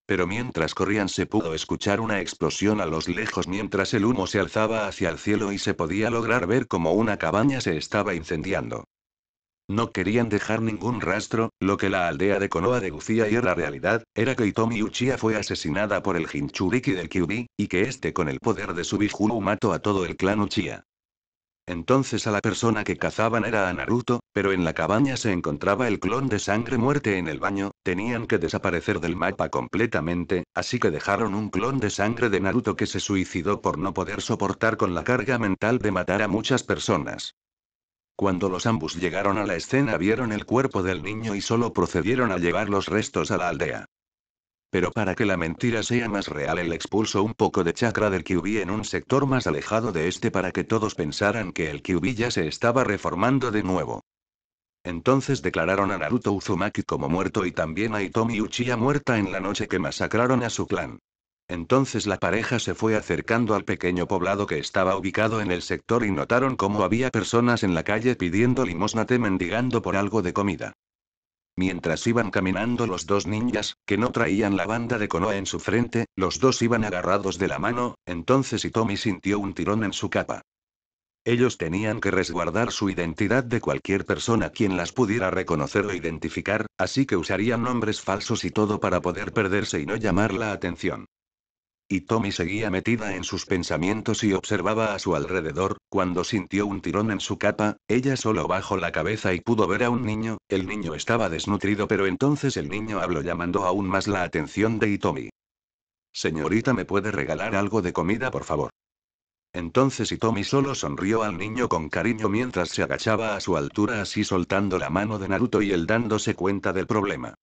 Pero mientras corrían se pudo escuchar una explosión a los lejos mientras el humo se alzaba hacia el cielo y se podía lograr ver como una cabaña se estaba incendiando. No querían dejar ningún rastro, lo que la aldea de Konoha deducía y era realidad, era que Itomi Uchiha fue asesinada por el Hinchuriki del Kyubi, y que este con el poder de su Bijuu mató a todo el clan Uchiha. Entonces a la persona que cazaban era a Naruto, pero en la cabaña se encontraba el clon de sangre muerte en el baño, Tenían que desaparecer del mapa completamente, así que dejaron un clon de sangre de Naruto que se suicidó por no poder soportar con la carga mental de matar a muchas personas. Cuando los ambos llegaron a la escena vieron el cuerpo del niño y solo procedieron a llevar los restos a la aldea. Pero para que la mentira sea más real, él expulsó un poco de chakra del Kyubi en un sector más alejado de este para que todos pensaran que el Kyubi ya se estaba reformando de nuevo. Entonces declararon a Naruto Uzumaki como muerto y también a Itomi Uchiha muerta en la noche que masacraron a su clan. Entonces la pareja se fue acercando al pequeño poblado que estaba ubicado en el sector y notaron cómo había personas en la calle pidiendo limosna mendigando por algo de comida. Mientras iban caminando los dos ninjas, que no traían la banda de Konoha en su frente, los dos iban agarrados de la mano, entonces Itomi sintió un tirón en su capa. Ellos tenían que resguardar su identidad de cualquier persona quien las pudiera reconocer o identificar, así que usarían nombres falsos y todo para poder perderse y no llamar la atención. Y Tommy seguía metida en sus pensamientos y observaba a su alrededor, cuando sintió un tirón en su capa, ella solo bajó la cabeza y pudo ver a un niño, el niño estaba desnutrido pero entonces el niño habló llamando aún más la atención de Itomi. Señorita, ¿me puede regalar algo de comida, por favor? Entonces Itomi solo sonrió al niño con cariño mientras se agachaba a su altura así soltando la mano de Naruto y él dándose cuenta del problema.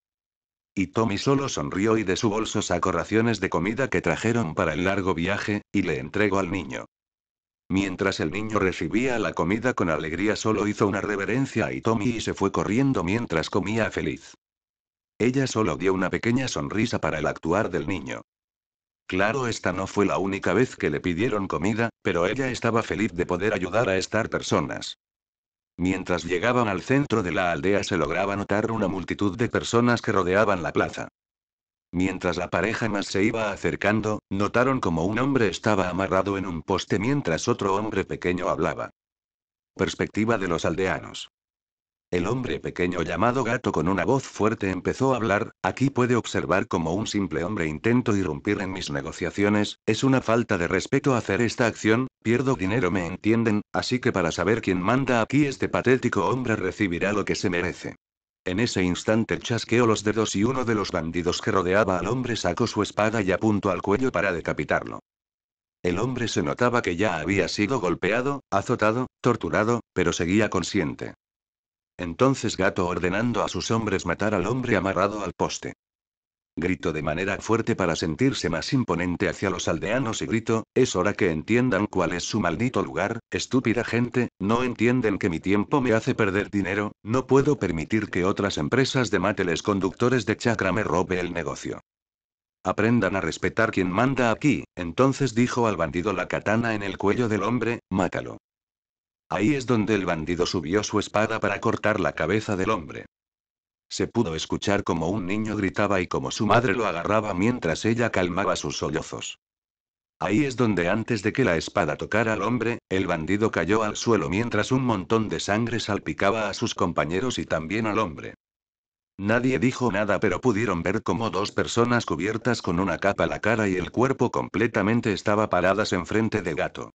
Itomi solo sonrió y de su bolso sacó raciones de comida que trajeron para el largo viaje, y le entregó al niño. Mientras el niño recibía la comida con alegría solo hizo una reverencia a Itomi y se fue corriendo mientras comía feliz. Ella solo dio una pequeña sonrisa para el actuar del niño. Claro, esta no fue la única vez que le pidieron comida, pero ella estaba feliz de poder ayudar a estas personas. Mientras llegaban al centro de la aldea se lograba notar una multitud de personas que rodeaban la plaza. Mientras la pareja más se iba acercando, notaron como un hombre estaba amarrado en un poste mientras otro hombre pequeño hablaba. Perspectiva de los aldeanos. El hombre pequeño llamado gato con una voz fuerte empezó a hablar, aquí puede observar como un simple hombre intento irrumpir en mis negociaciones, es una falta de respeto hacer esta acción, pierdo dinero me entienden, así que para saber quién manda aquí este patético hombre recibirá lo que se merece. En ese instante chasqueó los dedos y uno de los bandidos que rodeaba al hombre sacó su espada y apuntó al cuello para decapitarlo. El hombre se notaba que ya había sido golpeado, azotado, torturado, pero seguía consciente. Entonces Gato ordenando a sus hombres matar al hombre amarrado al poste. Grito de manera fuerte para sentirse más imponente hacia los aldeanos y grito, es hora que entiendan cuál es su maldito lugar, estúpida gente, no entienden que mi tiempo me hace perder dinero, no puedo permitir que otras empresas de mateles conductores de chakra me robe el negocio. Aprendan a respetar quien manda aquí, entonces dijo al bandido la katana en el cuello del hombre, mátalo. Ahí es donde el bandido subió su espada para cortar la cabeza del hombre. Se pudo escuchar como un niño gritaba y como su madre lo agarraba mientras ella calmaba sus sollozos. Ahí es donde antes de que la espada tocara al hombre, el bandido cayó al suelo mientras un montón de sangre salpicaba a sus compañeros y también al hombre. Nadie dijo nada pero pudieron ver cómo dos personas cubiertas con una capa la cara y el cuerpo completamente estaba paradas enfrente de gato.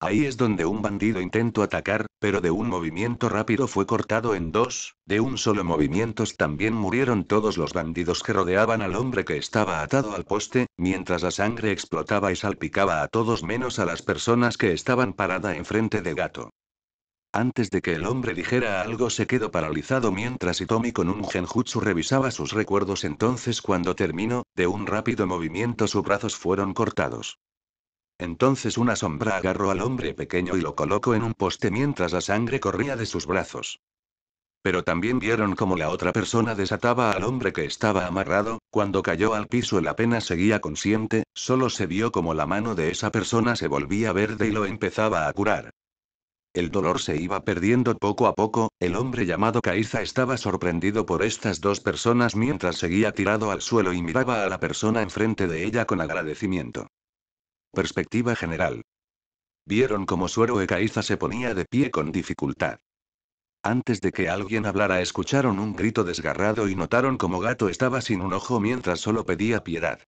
Ahí es donde un bandido intentó atacar, pero de un movimiento rápido fue cortado en dos, de un solo movimiento también murieron todos los bandidos que rodeaban al hombre que estaba atado al poste, mientras la sangre explotaba y salpicaba a todos menos a las personas que estaban parada enfrente de gato. Antes de que el hombre dijera algo se quedó paralizado mientras Itomi con un genjutsu revisaba sus recuerdos entonces cuando terminó, de un rápido movimiento sus brazos fueron cortados. Entonces una sombra agarró al hombre pequeño y lo colocó en un poste mientras la sangre corría de sus brazos. Pero también vieron cómo la otra persona desataba al hombre que estaba amarrado, cuando cayó al piso él apenas seguía consciente, solo se vio como la mano de esa persona se volvía verde y lo empezaba a curar. El dolor se iba perdiendo poco a poco, el hombre llamado Caiza estaba sorprendido por estas dos personas mientras seguía tirado al suelo y miraba a la persona enfrente de ella con agradecimiento. Perspectiva general. Vieron cómo Suero Ecaiza Caiza se ponía de pie con dificultad. Antes de que alguien hablara escucharon un grito desgarrado y notaron como Gato estaba sin un ojo mientras solo pedía piedad.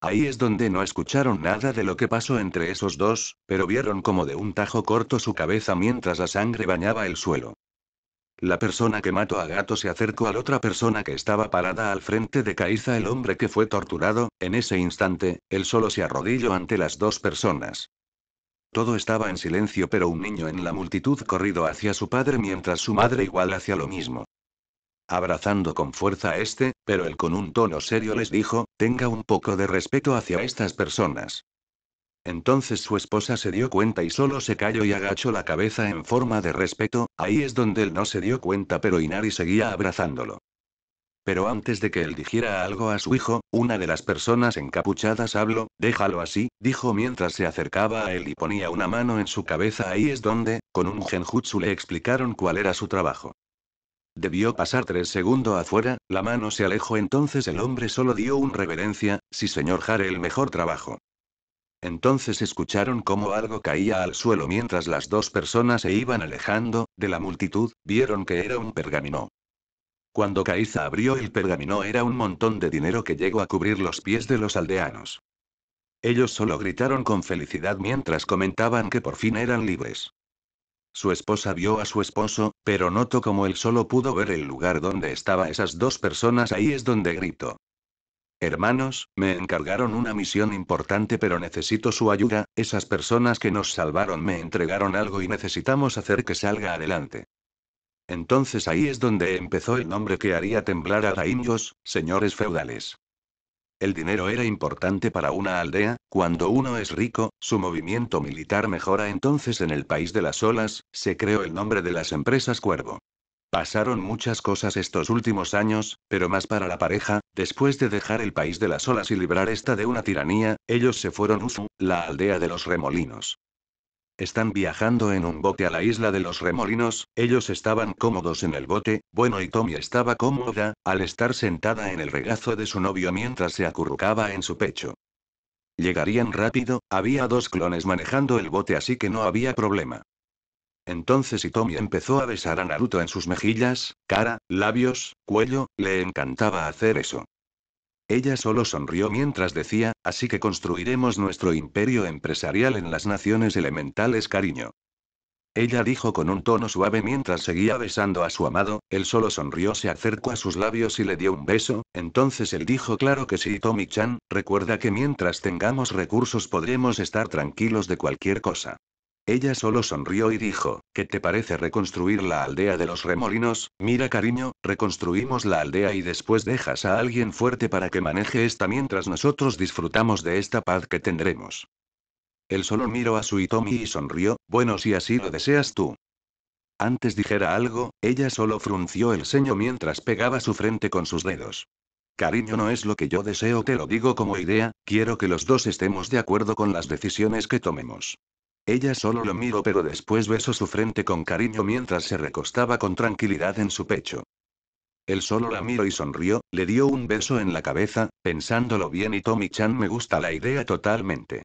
Ahí es donde no escucharon nada de lo que pasó entre esos dos, pero vieron como de un tajo corto su cabeza mientras la sangre bañaba el suelo. La persona que mató a Gato se acercó a la otra persona que estaba parada al frente de Caiza, el hombre que fue torturado, en ese instante, él solo se arrodilló ante las dos personas. Todo estaba en silencio, pero un niño en la multitud corrido hacia su padre mientras su madre igual hacia lo mismo. Abrazando con fuerza a este, pero él con un tono serio les dijo, tenga un poco de respeto hacia estas personas. Entonces su esposa se dio cuenta y solo se calló y agachó la cabeza en forma de respeto, ahí es donde él no se dio cuenta pero Inari seguía abrazándolo. Pero antes de que él dijera algo a su hijo, una de las personas encapuchadas habló, déjalo así, dijo mientras se acercaba a él y ponía una mano en su cabeza ahí es donde, con un genjutsu le explicaron cuál era su trabajo. Debió pasar tres segundos afuera, la mano se alejó entonces el hombre solo dio un reverencia, sí señor Jare el mejor trabajo. Entonces escucharon cómo algo caía al suelo mientras las dos personas se iban alejando, de la multitud, vieron que era un pergamino. Cuando Caiza abrió el pergamino era un montón de dinero que llegó a cubrir los pies de los aldeanos. Ellos solo gritaron con felicidad mientras comentaban que por fin eran libres. Su esposa vio a su esposo, pero notó como él solo pudo ver el lugar donde estaba esas dos personas, ahí es donde gritó. Hermanos, me encargaron una misión importante pero necesito su ayuda, esas personas que nos salvaron me entregaron algo y necesitamos hacer que salga adelante. Entonces ahí es donde empezó el nombre que haría temblar a daimios, señores feudales. El dinero era importante para una aldea, cuando uno es rico, su movimiento militar mejora entonces en el país de las olas, se creó el nombre de las empresas cuervo. Pasaron muchas cosas estos últimos años, pero más para la pareja, después de dejar el país de las olas y librar esta de una tiranía, ellos se fueron Uzu, la aldea de los remolinos. Están viajando en un bote a la isla de los remolinos, ellos estaban cómodos en el bote, bueno y Tommy estaba cómoda, al estar sentada en el regazo de su novio mientras se acurrucaba en su pecho. Llegarían rápido, había dos clones manejando el bote así que no había problema. Entonces Itomi empezó a besar a Naruto en sus mejillas, cara, labios, cuello, le encantaba hacer eso. Ella solo sonrió mientras decía, así que construiremos nuestro imperio empresarial en las naciones elementales cariño. Ella dijo con un tono suave mientras seguía besando a su amado, él solo sonrió, se acercó a sus labios y le dio un beso, entonces él dijo claro que sí, Tommy-chan, recuerda que mientras tengamos recursos podremos estar tranquilos de cualquier cosa. Ella solo sonrió y dijo, ¿qué te parece reconstruir la aldea de los remolinos? Mira cariño, reconstruimos la aldea y después dejas a alguien fuerte para que maneje esta mientras nosotros disfrutamos de esta paz que tendremos. Él solo miró a su Itomi y sonrió, bueno si así lo deseas tú. Antes dijera algo, ella solo frunció el ceño mientras pegaba su frente con sus dedos. Cariño no es lo que yo deseo, te lo digo como idea, quiero que los dos estemos de acuerdo con las decisiones que tomemos. Ella solo lo miró pero después besó su frente con cariño mientras se recostaba con tranquilidad en su pecho. Él solo la miró y sonrió, le dio un beso en la cabeza, pensándolo bien y Tommy-chan me gusta la idea totalmente.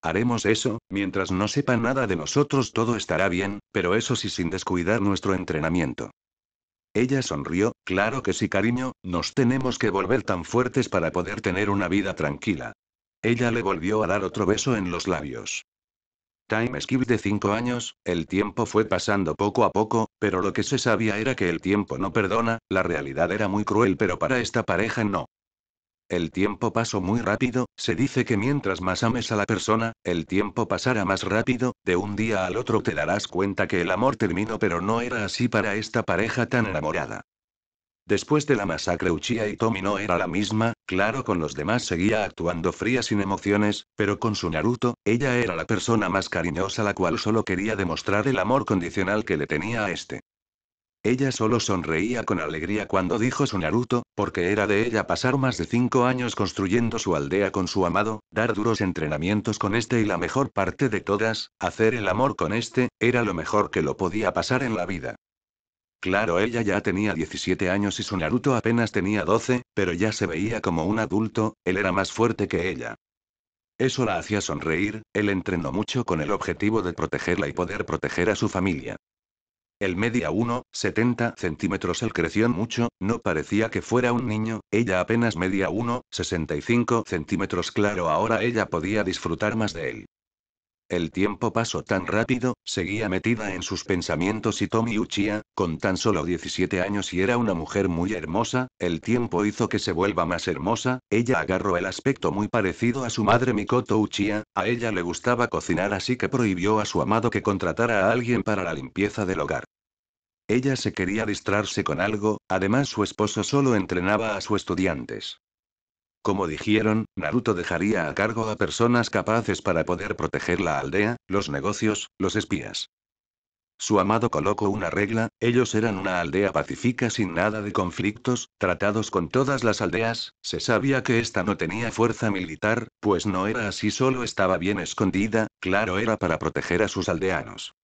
Haremos eso, mientras no sepa nada de nosotros todo estará bien, pero eso sí sin descuidar nuestro entrenamiento. Ella sonrió, claro que sí cariño, nos tenemos que volver tan fuertes para poder tener una vida tranquila. Ella le volvió a dar otro beso en los labios. Time skip de 5 años, el tiempo fue pasando poco a poco, pero lo que se sabía era que el tiempo no perdona, la realidad era muy cruel pero para esta pareja no. El tiempo pasó muy rápido, se dice que mientras más ames a la persona, el tiempo pasará más rápido, de un día al otro te darás cuenta que el amor terminó pero no era así para esta pareja tan enamorada. Después de la masacre Uchiha Tomi no era la misma, claro con los demás seguía actuando fría sin emociones, pero con su Naruto, ella era la persona más cariñosa la cual solo quería demostrar el amor condicional que le tenía a este. Ella solo sonreía con alegría cuando dijo su Naruto, porque era de ella pasar más de cinco años construyendo su aldea con su amado, dar duros entrenamientos con este y la mejor parte de todas, hacer el amor con este, era lo mejor que lo podía pasar en la vida. Claro, ella ya tenía 17 años y su Naruto apenas tenía 12, pero ya se veía como un adulto, él era más fuerte que ella. Eso la hacía sonreír, él entrenó mucho con el objetivo de protegerla y poder proteger a su familia. El media 1,70 70 centímetros, él creció mucho, no parecía que fuera un niño, ella apenas media 1, 65 centímetros, claro, ahora ella podía disfrutar más de él. El tiempo pasó tan rápido, seguía metida en sus pensamientos y Tommy Uchiha, con tan solo 17 años y era una mujer muy hermosa, el tiempo hizo que se vuelva más hermosa, ella agarró el aspecto muy parecido a su madre Mikoto Uchiha, a ella le gustaba cocinar así que prohibió a su amado que contratara a alguien para la limpieza del hogar. Ella se quería distrarse con algo, además su esposo solo entrenaba a sus estudiantes. Como dijeron, Naruto dejaría a cargo a personas capaces para poder proteger la aldea, los negocios, los espías. Su amado colocó una regla, ellos eran una aldea pacífica sin nada de conflictos, tratados con todas las aldeas, se sabía que esta no tenía fuerza militar, pues no era así solo estaba bien escondida, claro era para proteger a sus aldeanos.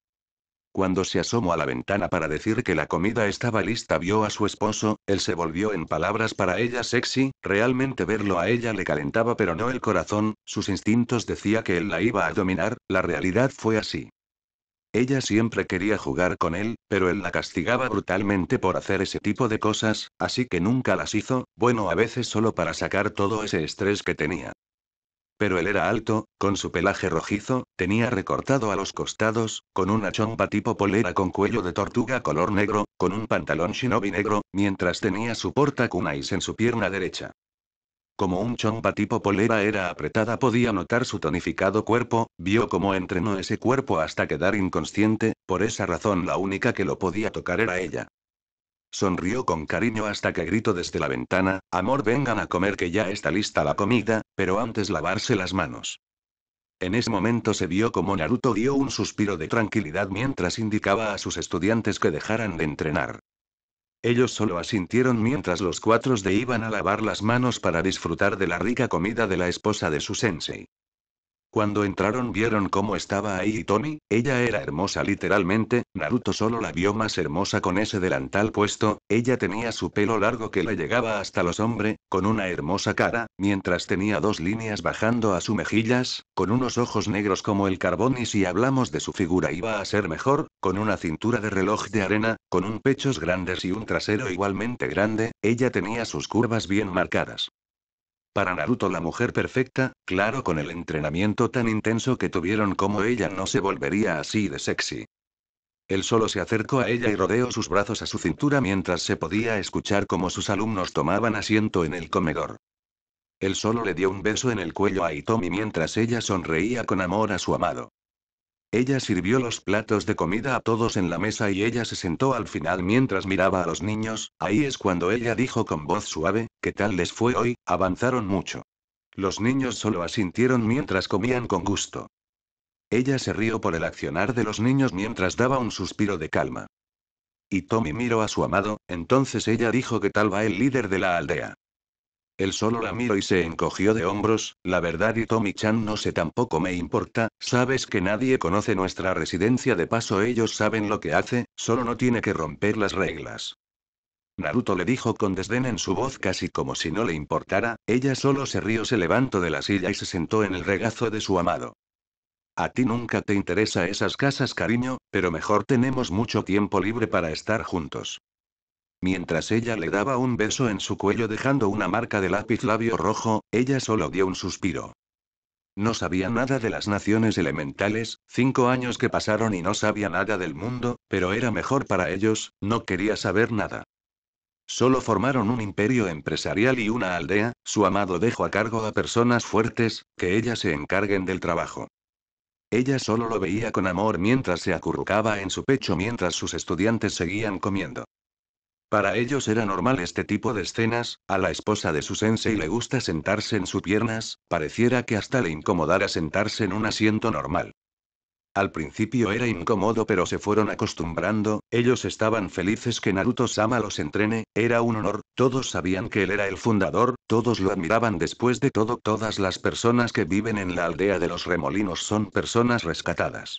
Cuando se asomó a la ventana para decir que la comida estaba lista, vio a su esposo, él se volvió en palabras para ella sexy, realmente verlo a ella le calentaba pero no el corazón, sus instintos decía que él la iba a dominar, la realidad fue así. Ella siempre quería jugar con él, pero él la castigaba brutalmente por hacer ese tipo de cosas, así que nunca las hizo, bueno a veces solo para sacar todo ese estrés que tenía. Pero él era alto, con su pelaje rojizo, tenía recortado a los costados, con una chompa tipo polera con cuello de tortuga color negro, con un pantalón shinobi negro, mientras tenía su porta kunais en su pierna derecha. Como un chompa tipo polera era apretada podía notar su tonificado cuerpo, vio cómo entrenó ese cuerpo hasta quedar inconsciente, por esa razón la única que lo podía tocar era ella. Sonrió con cariño hasta que gritó desde la ventana, Amor vengan a comer que ya está lista la comida, pero antes lavarse las manos. En ese momento se vio como Naruto dio un suspiro de tranquilidad mientras indicaba a sus estudiantes que dejaran de entrenar. Ellos solo asintieron mientras los cuatro de iban a lavar las manos para disfrutar de la rica comida de la esposa de su sensei. Cuando entraron vieron cómo estaba ahí Tony. ella era hermosa literalmente, Naruto solo la vio más hermosa con ese delantal puesto, ella tenía su pelo largo que le llegaba hasta los hombres, con una hermosa cara, mientras tenía dos líneas bajando a sus mejillas, con unos ojos negros como el carbón y si hablamos de su figura iba a ser mejor, con una cintura de reloj de arena, con un pechos grandes y un trasero igualmente grande, ella tenía sus curvas bien marcadas. Para Naruto la mujer perfecta, claro con el entrenamiento tan intenso que tuvieron como ella no se volvería así de sexy. Él solo se acercó a ella y rodeó sus brazos a su cintura mientras se podía escuchar cómo sus alumnos tomaban asiento en el comedor. Él solo le dio un beso en el cuello a Itomi mientras ella sonreía con amor a su amado. Ella sirvió los platos de comida a todos en la mesa y ella se sentó al final mientras miraba a los niños, ahí es cuando ella dijo con voz suave, ¿qué tal les fue hoy? Avanzaron mucho. Los niños solo asintieron mientras comían con gusto. Ella se rió por el accionar de los niños mientras daba un suspiro de calma. Y Tommy miró a su amado, entonces ella dijo que tal va el líder de la aldea. Él solo la miró y se encogió de hombros, la verdad y Tommy-chan no sé tampoco me importa, sabes que nadie conoce nuestra residencia de paso ellos saben lo que hace, solo no tiene que romper las reglas. Naruto le dijo con desdén en su voz casi como si no le importara, ella solo se rió se levantó de la silla y se sentó en el regazo de su amado. A ti nunca te interesa esas casas cariño, pero mejor tenemos mucho tiempo libre para estar juntos. Mientras ella le daba un beso en su cuello dejando una marca de lápiz labio rojo, ella solo dio un suspiro. No sabía nada de las naciones elementales, cinco años que pasaron y no sabía nada del mundo, pero era mejor para ellos, no quería saber nada. Solo formaron un imperio empresarial y una aldea, su amado dejó a cargo a personas fuertes, que ellas se encarguen del trabajo. Ella solo lo veía con amor mientras se acurrucaba en su pecho mientras sus estudiantes seguían comiendo. Para ellos era normal este tipo de escenas, a la esposa de su sensei le gusta sentarse en sus piernas, pareciera que hasta le incomodara sentarse en un asiento normal. Al principio era incómodo pero se fueron acostumbrando, ellos estaban felices que Naruto-sama los entrene, era un honor, todos sabían que él era el fundador, todos lo admiraban después de todo, todas las personas que viven en la aldea de los remolinos son personas rescatadas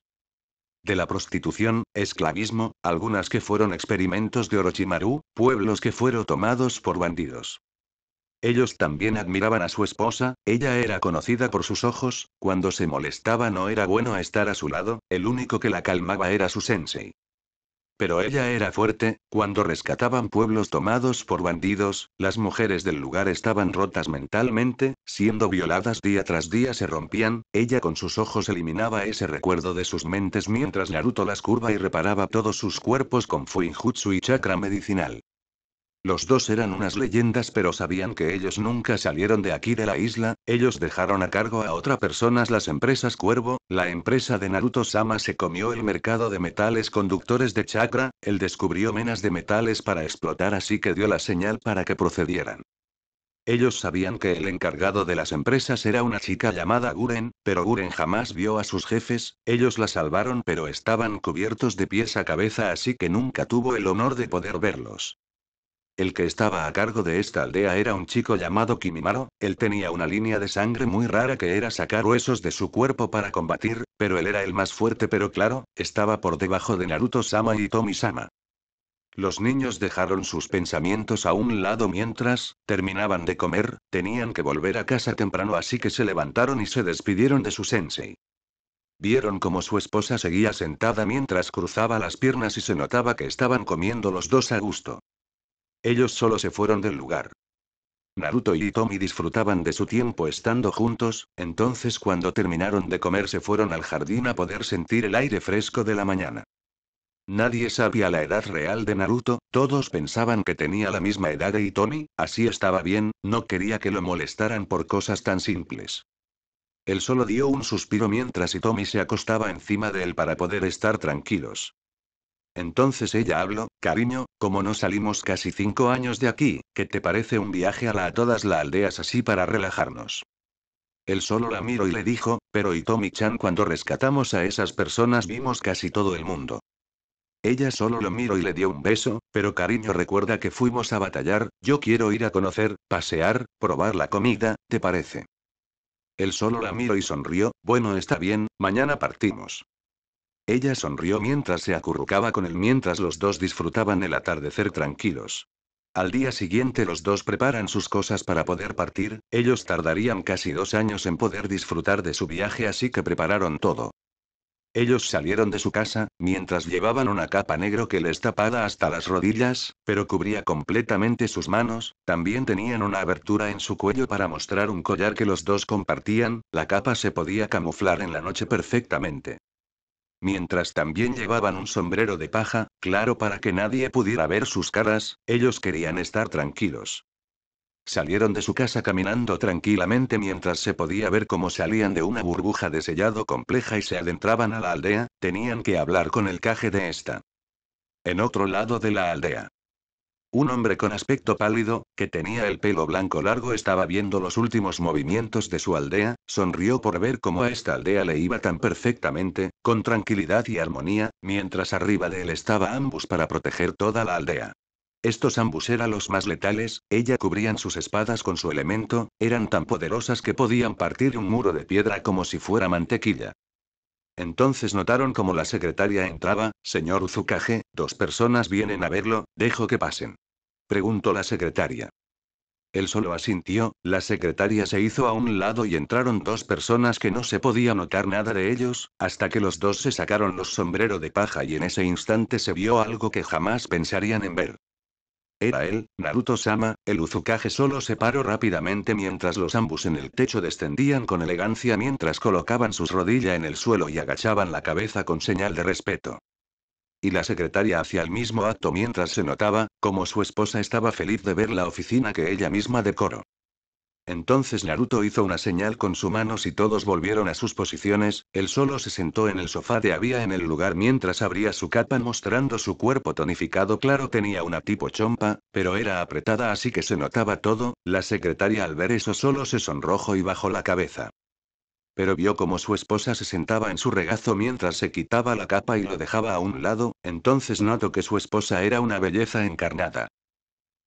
de la prostitución, esclavismo, algunas que fueron experimentos de Orochimaru, pueblos que fueron tomados por bandidos. Ellos también admiraban a su esposa, ella era conocida por sus ojos, cuando se molestaba no era bueno estar a su lado, el único que la calmaba era su sensei. Pero ella era fuerte, cuando rescataban pueblos tomados por bandidos, las mujeres del lugar estaban rotas mentalmente, siendo violadas día tras día se rompían, ella con sus ojos eliminaba ese recuerdo de sus mentes mientras Naruto las curva y reparaba todos sus cuerpos con Fuinjutsu y chakra medicinal. Los dos eran unas leyendas pero sabían que ellos nunca salieron de aquí de la isla, ellos dejaron a cargo a otra personas las empresas Cuervo, la empresa de Naruto Sama se comió el mercado de metales conductores de chakra, él descubrió menas de metales para explotar así que dio la señal para que procedieran. Ellos sabían que el encargado de las empresas era una chica llamada Guren, pero Guren jamás vio a sus jefes, ellos la salvaron pero estaban cubiertos de pies a cabeza así que nunca tuvo el honor de poder verlos. El que estaba a cargo de esta aldea era un chico llamado Kimimaro, él tenía una línea de sangre muy rara que era sacar huesos de su cuerpo para combatir, pero él era el más fuerte pero claro, estaba por debajo de Naruto-sama y Tomi-sama. Los niños dejaron sus pensamientos a un lado mientras, terminaban de comer, tenían que volver a casa temprano así que se levantaron y se despidieron de su sensei. Vieron como su esposa seguía sentada mientras cruzaba las piernas y se notaba que estaban comiendo los dos a gusto. Ellos solo se fueron del lugar. Naruto y Itomi disfrutaban de su tiempo estando juntos, entonces cuando terminaron de comer se fueron al jardín a poder sentir el aire fresco de la mañana. Nadie sabía la edad real de Naruto, todos pensaban que tenía la misma edad de Itomi, así estaba bien, no quería que lo molestaran por cosas tan simples. Él solo dio un suspiro mientras Itomi se acostaba encima de él para poder estar tranquilos. Entonces ella habló, cariño, como no salimos casi cinco años de aquí, ¿qué te parece un viaje a la a todas las aldeas así para relajarnos? Él solo la miró y le dijo, pero Itomi-chan cuando rescatamos a esas personas vimos casi todo el mundo. Ella solo lo miró y le dio un beso, pero cariño recuerda que fuimos a batallar, yo quiero ir a conocer, pasear, probar la comida, ¿te parece? Él solo la miró y sonrió, bueno está bien, mañana partimos. Ella sonrió mientras se acurrucaba con él mientras los dos disfrutaban el atardecer tranquilos. Al día siguiente los dos preparan sus cosas para poder partir, ellos tardarían casi dos años en poder disfrutar de su viaje así que prepararon todo. Ellos salieron de su casa, mientras llevaban una capa negro que les tapaba hasta las rodillas, pero cubría completamente sus manos, también tenían una abertura en su cuello para mostrar un collar que los dos compartían, la capa se podía camuflar en la noche perfectamente mientras también llevaban un sombrero de paja, claro para que nadie pudiera ver sus caras, ellos querían estar tranquilos. Salieron de su casa caminando tranquilamente mientras se podía ver cómo salían de una burbuja de sellado compleja y se adentraban a la aldea, tenían que hablar con el caje de esta. En otro lado de la aldea. Un hombre con aspecto pálido, que tenía el pelo blanco largo, estaba viendo los últimos movimientos de su aldea, sonrió por ver cómo a esta aldea le iba tan perfectamente, con tranquilidad y armonía, mientras arriba de él estaba Ambus para proteger toda la aldea. Estos ambus eran los más letales, ella cubrían sus espadas con su elemento, eran tan poderosas que podían partir un muro de piedra como si fuera mantequilla. Entonces notaron como la secretaria entraba, señor Uzukage, dos personas vienen a verlo, dejo que pasen preguntó la secretaria. Él solo asintió, la secretaria se hizo a un lado y entraron dos personas que no se podía notar nada de ellos, hasta que los dos se sacaron los sombreros de paja y en ese instante se vio algo que jamás pensarían en ver. Era él, Naruto-sama, el Uzukage solo se paró rápidamente mientras los ambos en el techo descendían con elegancia mientras colocaban sus rodillas en el suelo y agachaban la cabeza con señal de respeto y la secretaria hacia el mismo acto mientras se notaba, como su esposa estaba feliz de ver la oficina que ella misma decoró. Entonces Naruto hizo una señal con su mano y todos volvieron a sus posiciones, él solo se sentó en el sofá de había en el lugar mientras abría su capa mostrando su cuerpo tonificado claro tenía una tipo chompa, pero era apretada así que se notaba todo, la secretaria al ver eso solo se sonrojo y bajó la cabeza pero vio como su esposa se sentaba en su regazo mientras se quitaba la capa y lo dejaba a un lado, entonces notó que su esposa era una belleza encarnada.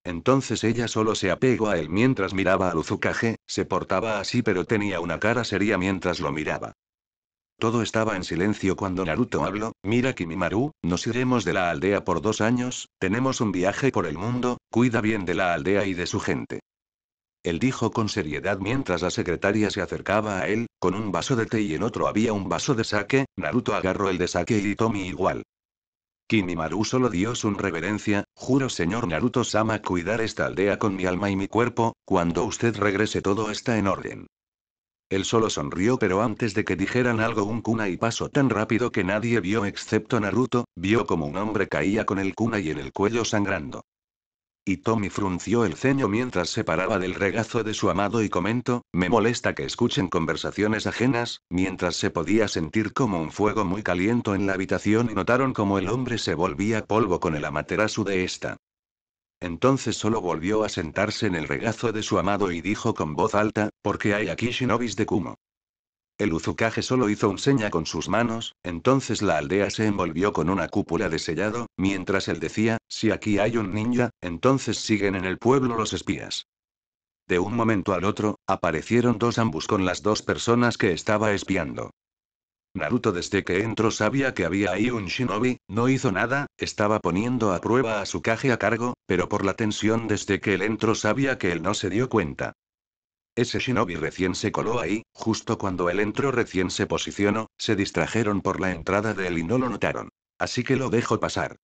Entonces ella solo se apegó a él mientras miraba a uzukage, se portaba así pero tenía una cara seria mientras lo miraba. Todo estaba en silencio cuando Naruto habló, mira Kimimaru, nos iremos de la aldea por dos años, tenemos un viaje por el mundo, cuida bien de la aldea y de su gente él dijo con seriedad mientras la secretaria se acercaba a él, con un vaso de té y en otro había un vaso de sake, Naruto agarró el de sake y Tommy igual. Kimimaru solo dio su reverencia, juro señor Naruto-sama cuidar esta aldea con mi alma y mi cuerpo, cuando usted regrese todo está en orden. Él solo sonrió pero antes de que dijeran algo un kunai pasó tan rápido que nadie vio excepto Naruto, vio como un hombre caía con el kunai en el cuello sangrando. Y Tommy frunció el ceño mientras se paraba del regazo de su amado y comentó, me molesta que escuchen conversaciones ajenas, mientras se podía sentir como un fuego muy caliente en la habitación y notaron como el hombre se volvía polvo con el amaterasu de esta. Entonces solo volvió a sentarse en el regazo de su amado y dijo con voz alta, ¿por qué hay aquí shinobis de Kumo. El Uzukage solo hizo un seña con sus manos, entonces la aldea se envolvió con una cúpula de sellado, mientras él decía, si aquí hay un ninja, entonces siguen en el pueblo los espías. De un momento al otro, aparecieron dos ambus con las dos personas que estaba espiando. Naruto desde que entró sabía que había ahí un shinobi, no hizo nada, estaba poniendo a prueba a su caje a cargo, pero por la tensión desde que él entró sabía que él no se dio cuenta. Ese shinobi recién se coló ahí, justo cuando él entró recién se posicionó, se distrajeron por la entrada de él y no lo notaron. Así que lo dejó pasar.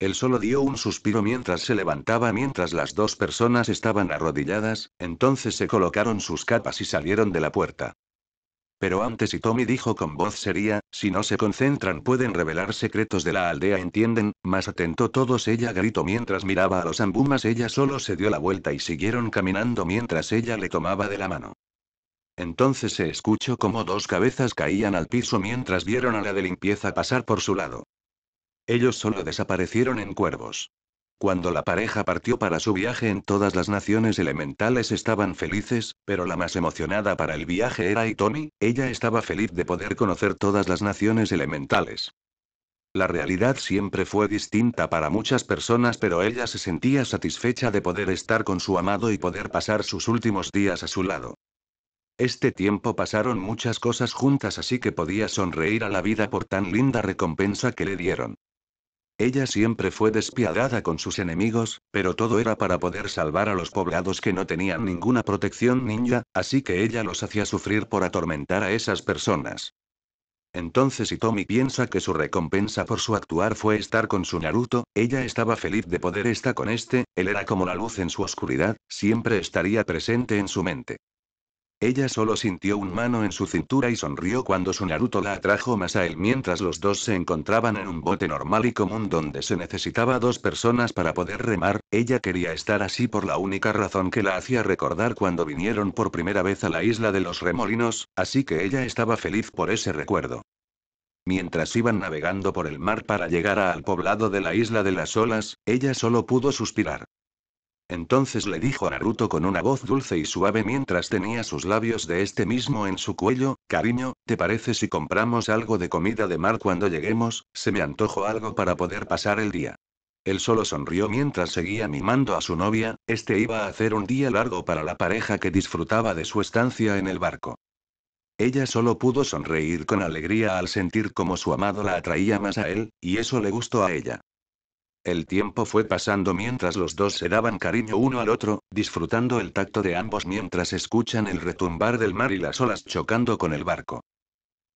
Él solo dio un suspiro mientras se levantaba mientras las dos personas estaban arrodilladas, entonces se colocaron sus capas y salieron de la puerta. Pero antes y Tommy dijo con voz seria, si no se concentran pueden revelar secretos de la aldea, entienden, más atento todos ella gritó mientras miraba a los ambumas, ella solo se dio la vuelta y siguieron caminando mientras ella le tomaba de la mano. Entonces se escuchó como dos cabezas caían al piso mientras vieron a la de limpieza pasar por su lado. Ellos solo desaparecieron en cuervos. Cuando la pareja partió para su viaje en todas las naciones elementales estaban felices, pero la más emocionada para el viaje era Itomi, ella estaba feliz de poder conocer todas las naciones elementales. La realidad siempre fue distinta para muchas personas pero ella se sentía satisfecha de poder estar con su amado y poder pasar sus últimos días a su lado. Este tiempo pasaron muchas cosas juntas así que podía sonreír a la vida por tan linda recompensa que le dieron. Ella siempre fue despiadada con sus enemigos, pero todo era para poder salvar a los poblados que no tenían ninguna protección ninja, así que ella los hacía sufrir por atormentar a esas personas. Entonces Itomi piensa que su recompensa por su actuar fue estar con su Naruto, ella estaba feliz de poder estar con este, él era como la luz en su oscuridad, siempre estaría presente en su mente. Ella solo sintió un mano en su cintura y sonrió cuando su Naruto la atrajo más a él mientras los dos se encontraban en un bote normal y común donde se necesitaba dos personas para poder remar, ella quería estar así por la única razón que la hacía recordar cuando vinieron por primera vez a la isla de los remolinos, así que ella estaba feliz por ese recuerdo. Mientras iban navegando por el mar para llegar al poblado de la isla de las olas, ella solo pudo suspirar. Entonces le dijo Naruto con una voz dulce y suave mientras tenía sus labios de este mismo en su cuello, cariño, ¿te parece si compramos algo de comida de mar cuando lleguemos? Se me antojó algo para poder pasar el día. Él solo sonrió mientras seguía mimando a su novia, este iba a hacer un día largo para la pareja que disfrutaba de su estancia en el barco. Ella solo pudo sonreír con alegría al sentir como su amado la atraía más a él, y eso le gustó a ella. El tiempo fue pasando mientras los dos se daban cariño uno al otro, disfrutando el tacto de ambos mientras escuchan el retumbar del mar y las olas chocando con el barco.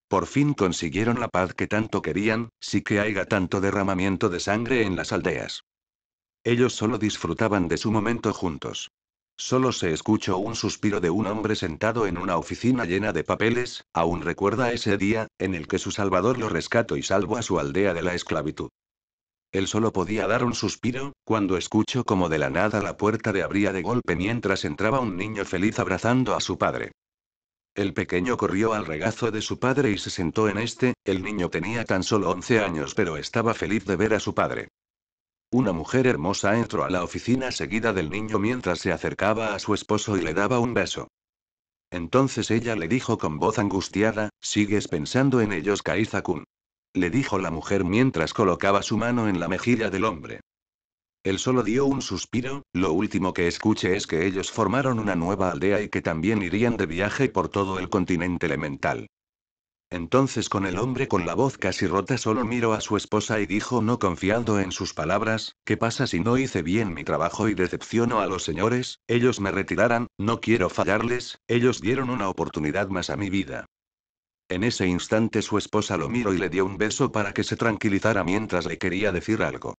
Por fin consiguieron la paz que tanto querían, sí que haya tanto derramamiento de sangre en las aldeas. Ellos solo disfrutaban de su momento juntos. Solo se escuchó un suspiro de un hombre sentado en una oficina llena de papeles, aún recuerda ese día, en el que su salvador lo rescató y salvo a su aldea de la esclavitud. Él solo podía dar un suspiro, cuando escuchó como de la nada la puerta le abría de golpe mientras entraba un niño feliz abrazando a su padre. El pequeño corrió al regazo de su padre y se sentó en este, el niño tenía tan solo 11 años pero estaba feliz de ver a su padre. Una mujer hermosa entró a la oficina seguida del niño mientras se acercaba a su esposo y le daba un beso. Entonces ella le dijo con voz angustiada, ¿sigues pensando en ellos Kaizakun le dijo la mujer mientras colocaba su mano en la mejilla del hombre. Él solo dio un suspiro, lo último que escuché es que ellos formaron una nueva aldea y que también irían de viaje por todo el continente elemental. Entonces con el hombre con la voz casi rota solo miró a su esposa y dijo no confiando en sus palabras, ¿qué pasa si no hice bien mi trabajo y decepciono a los señores? Ellos me retirarán. no quiero fallarles, ellos dieron una oportunidad más a mi vida. En ese instante su esposa lo miró y le dio un beso para que se tranquilizara mientras le quería decir algo.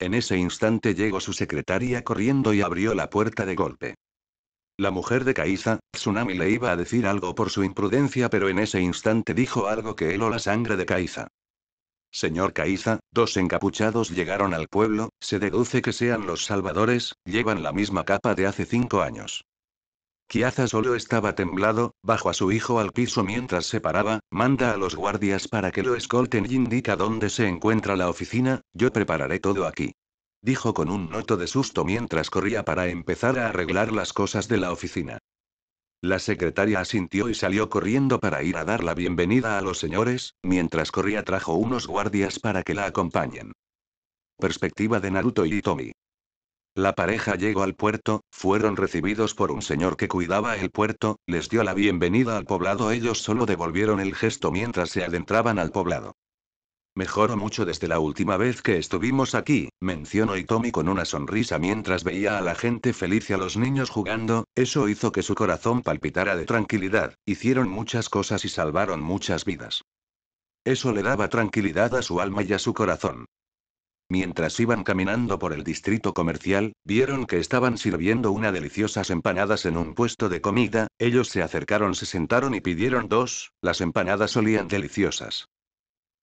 En ese instante llegó su secretaria corriendo y abrió la puerta de golpe. La mujer de Caiza, Tsunami le iba a decir algo por su imprudencia, pero en ese instante dijo algo que heló la sangre de Caiza. Señor Caiza, dos encapuchados llegaron al pueblo, se deduce que sean los salvadores, llevan la misma capa de hace cinco años. Kiaza solo estaba temblado, bajo a su hijo al piso mientras se paraba, manda a los guardias para que lo escolten y indica dónde se encuentra la oficina, yo prepararé todo aquí. Dijo con un noto de susto mientras corría para empezar a arreglar las cosas de la oficina. La secretaria asintió y salió corriendo para ir a dar la bienvenida a los señores, mientras corría trajo unos guardias para que la acompañen. Perspectiva de Naruto y Itomi. La pareja llegó al puerto, fueron recibidos por un señor que cuidaba el puerto, les dio la bienvenida al poblado, ellos solo devolvieron el gesto mientras se adentraban al poblado. Mejoró mucho desde la última vez que estuvimos aquí, mencionó Itomi con una sonrisa mientras veía a la gente feliz y a los niños jugando, eso hizo que su corazón palpitara de tranquilidad, hicieron muchas cosas y salvaron muchas vidas. Eso le daba tranquilidad a su alma y a su corazón. Mientras iban caminando por el distrito comercial, vieron que estaban sirviendo unas deliciosas empanadas en un puesto de comida, ellos se acercaron, se sentaron y pidieron dos, las empanadas olían deliciosas.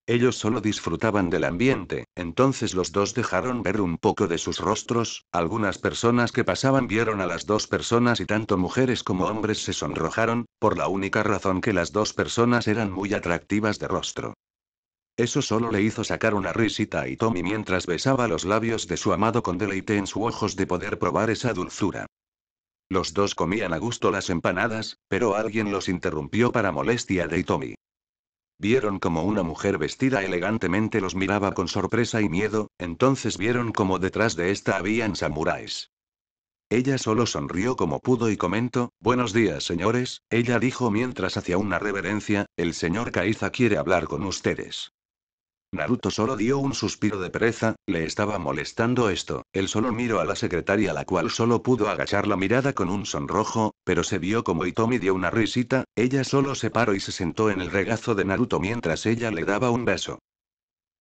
Ellos solo disfrutaban del ambiente, entonces los dos dejaron ver un poco de sus rostros, algunas personas que pasaban vieron a las dos personas y tanto mujeres como hombres se sonrojaron, por la única razón que las dos personas eran muy atractivas de rostro. Eso solo le hizo sacar una risita a Itomi mientras besaba los labios de su amado con deleite en sus ojos de poder probar esa dulzura. Los dos comían a gusto las empanadas, pero alguien los interrumpió para molestia de Itomi. Vieron como una mujer vestida elegantemente los miraba con sorpresa y miedo, entonces vieron como detrás de esta habían samuráis. Ella solo sonrió como pudo y comentó, Buenos días señores, ella dijo mientras hacía una reverencia, el señor Kaiza quiere hablar con ustedes. Naruto solo dio un suspiro de pereza, le estaba molestando esto, él solo miró a la secretaria la cual solo pudo agachar la mirada con un sonrojo, pero se vio como Itomi dio una risita, ella solo se paró y se sentó en el regazo de Naruto mientras ella le daba un beso.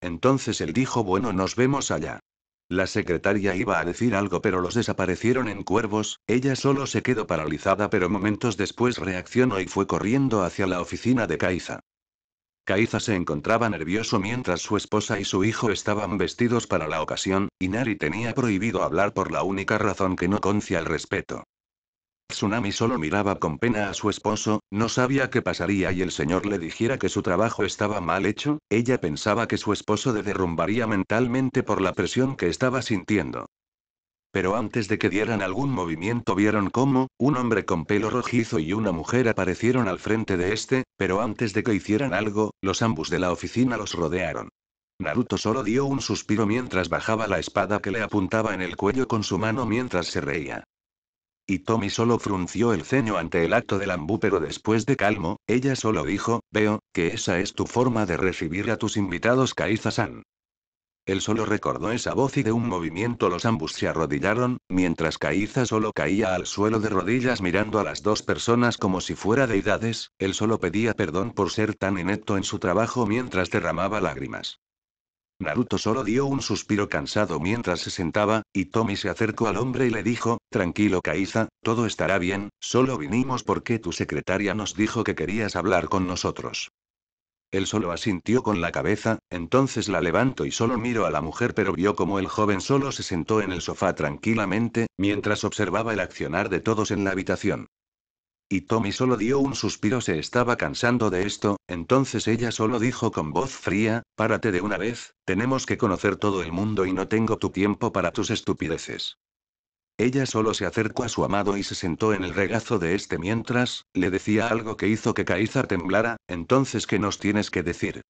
Entonces él dijo bueno nos vemos allá. La secretaria iba a decir algo pero los desaparecieron en cuervos, ella solo se quedó paralizada pero momentos después reaccionó y fue corriendo hacia la oficina de Kaiza. Caiza se encontraba nervioso mientras su esposa y su hijo estaban vestidos para la ocasión, y Nari tenía prohibido hablar por la única razón que no concia el respeto. Tsunami solo miraba con pena a su esposo, no sabía qué pasaría y el señor le dijera que su trabajo estaba mal hecho, ella pensaba que su esposo le derrumbaría mentalmente por la presión que estaba sintiendo. Pero antes de que dieran algún movimiento vieron cómo, un hombre con pelo rojizo y una mujer aparecieron al frente de este, pero antes de que hicieran algo, los ambus de la oficina los rodearon. Naruto solo dio un suspiro mientras bajaba la espada que le apuntaba en el cuello con su mano mientras se reía. Y Tommy solo frunció el ceño ante el acto del ambú, pero después de calmo, ella solo dijo, veo, que esa es tu forma de recibir a tus invitados Kaiza-san. Él solo recordó esa voz y de un movimiento los ambos se arrodillaron, mientras Caiza solo caía al suelo de rodillas mirando a las dos personas como si fuera deidades, él solo pedía perdón por ser tan inepto en su trabajo mientras derramaba lágrimas. Naruto solo dio un suspiro cansado mientras se sentaba, y Tommy se acercó al hombre y le dijo, tranquilo Kaiza, todo estará bien, solo vinimos porque tu secretaria nos dijo que querías hablar con nosotros. Él solo asintió con la cabeza, entonces la levanto y solo miro a la mujer pero vio como el joven solo se sentó en el sofá tranquilamente, mientras observaba el accionar de todos en la habitación. Y Tommy solo dio un suspiro se estaba cansando de esto, entonces ella solo dijo con voz fría, párate de una vez, tenemos que conocer todo el mundo y no tengo tu tiempo para tus estupideces. Ella solo se acercó a su amado y se sentó en el regazo de este mientras, le decía algo que hizo que Caiza temblara, entonces ¿qué nos tienes que decir?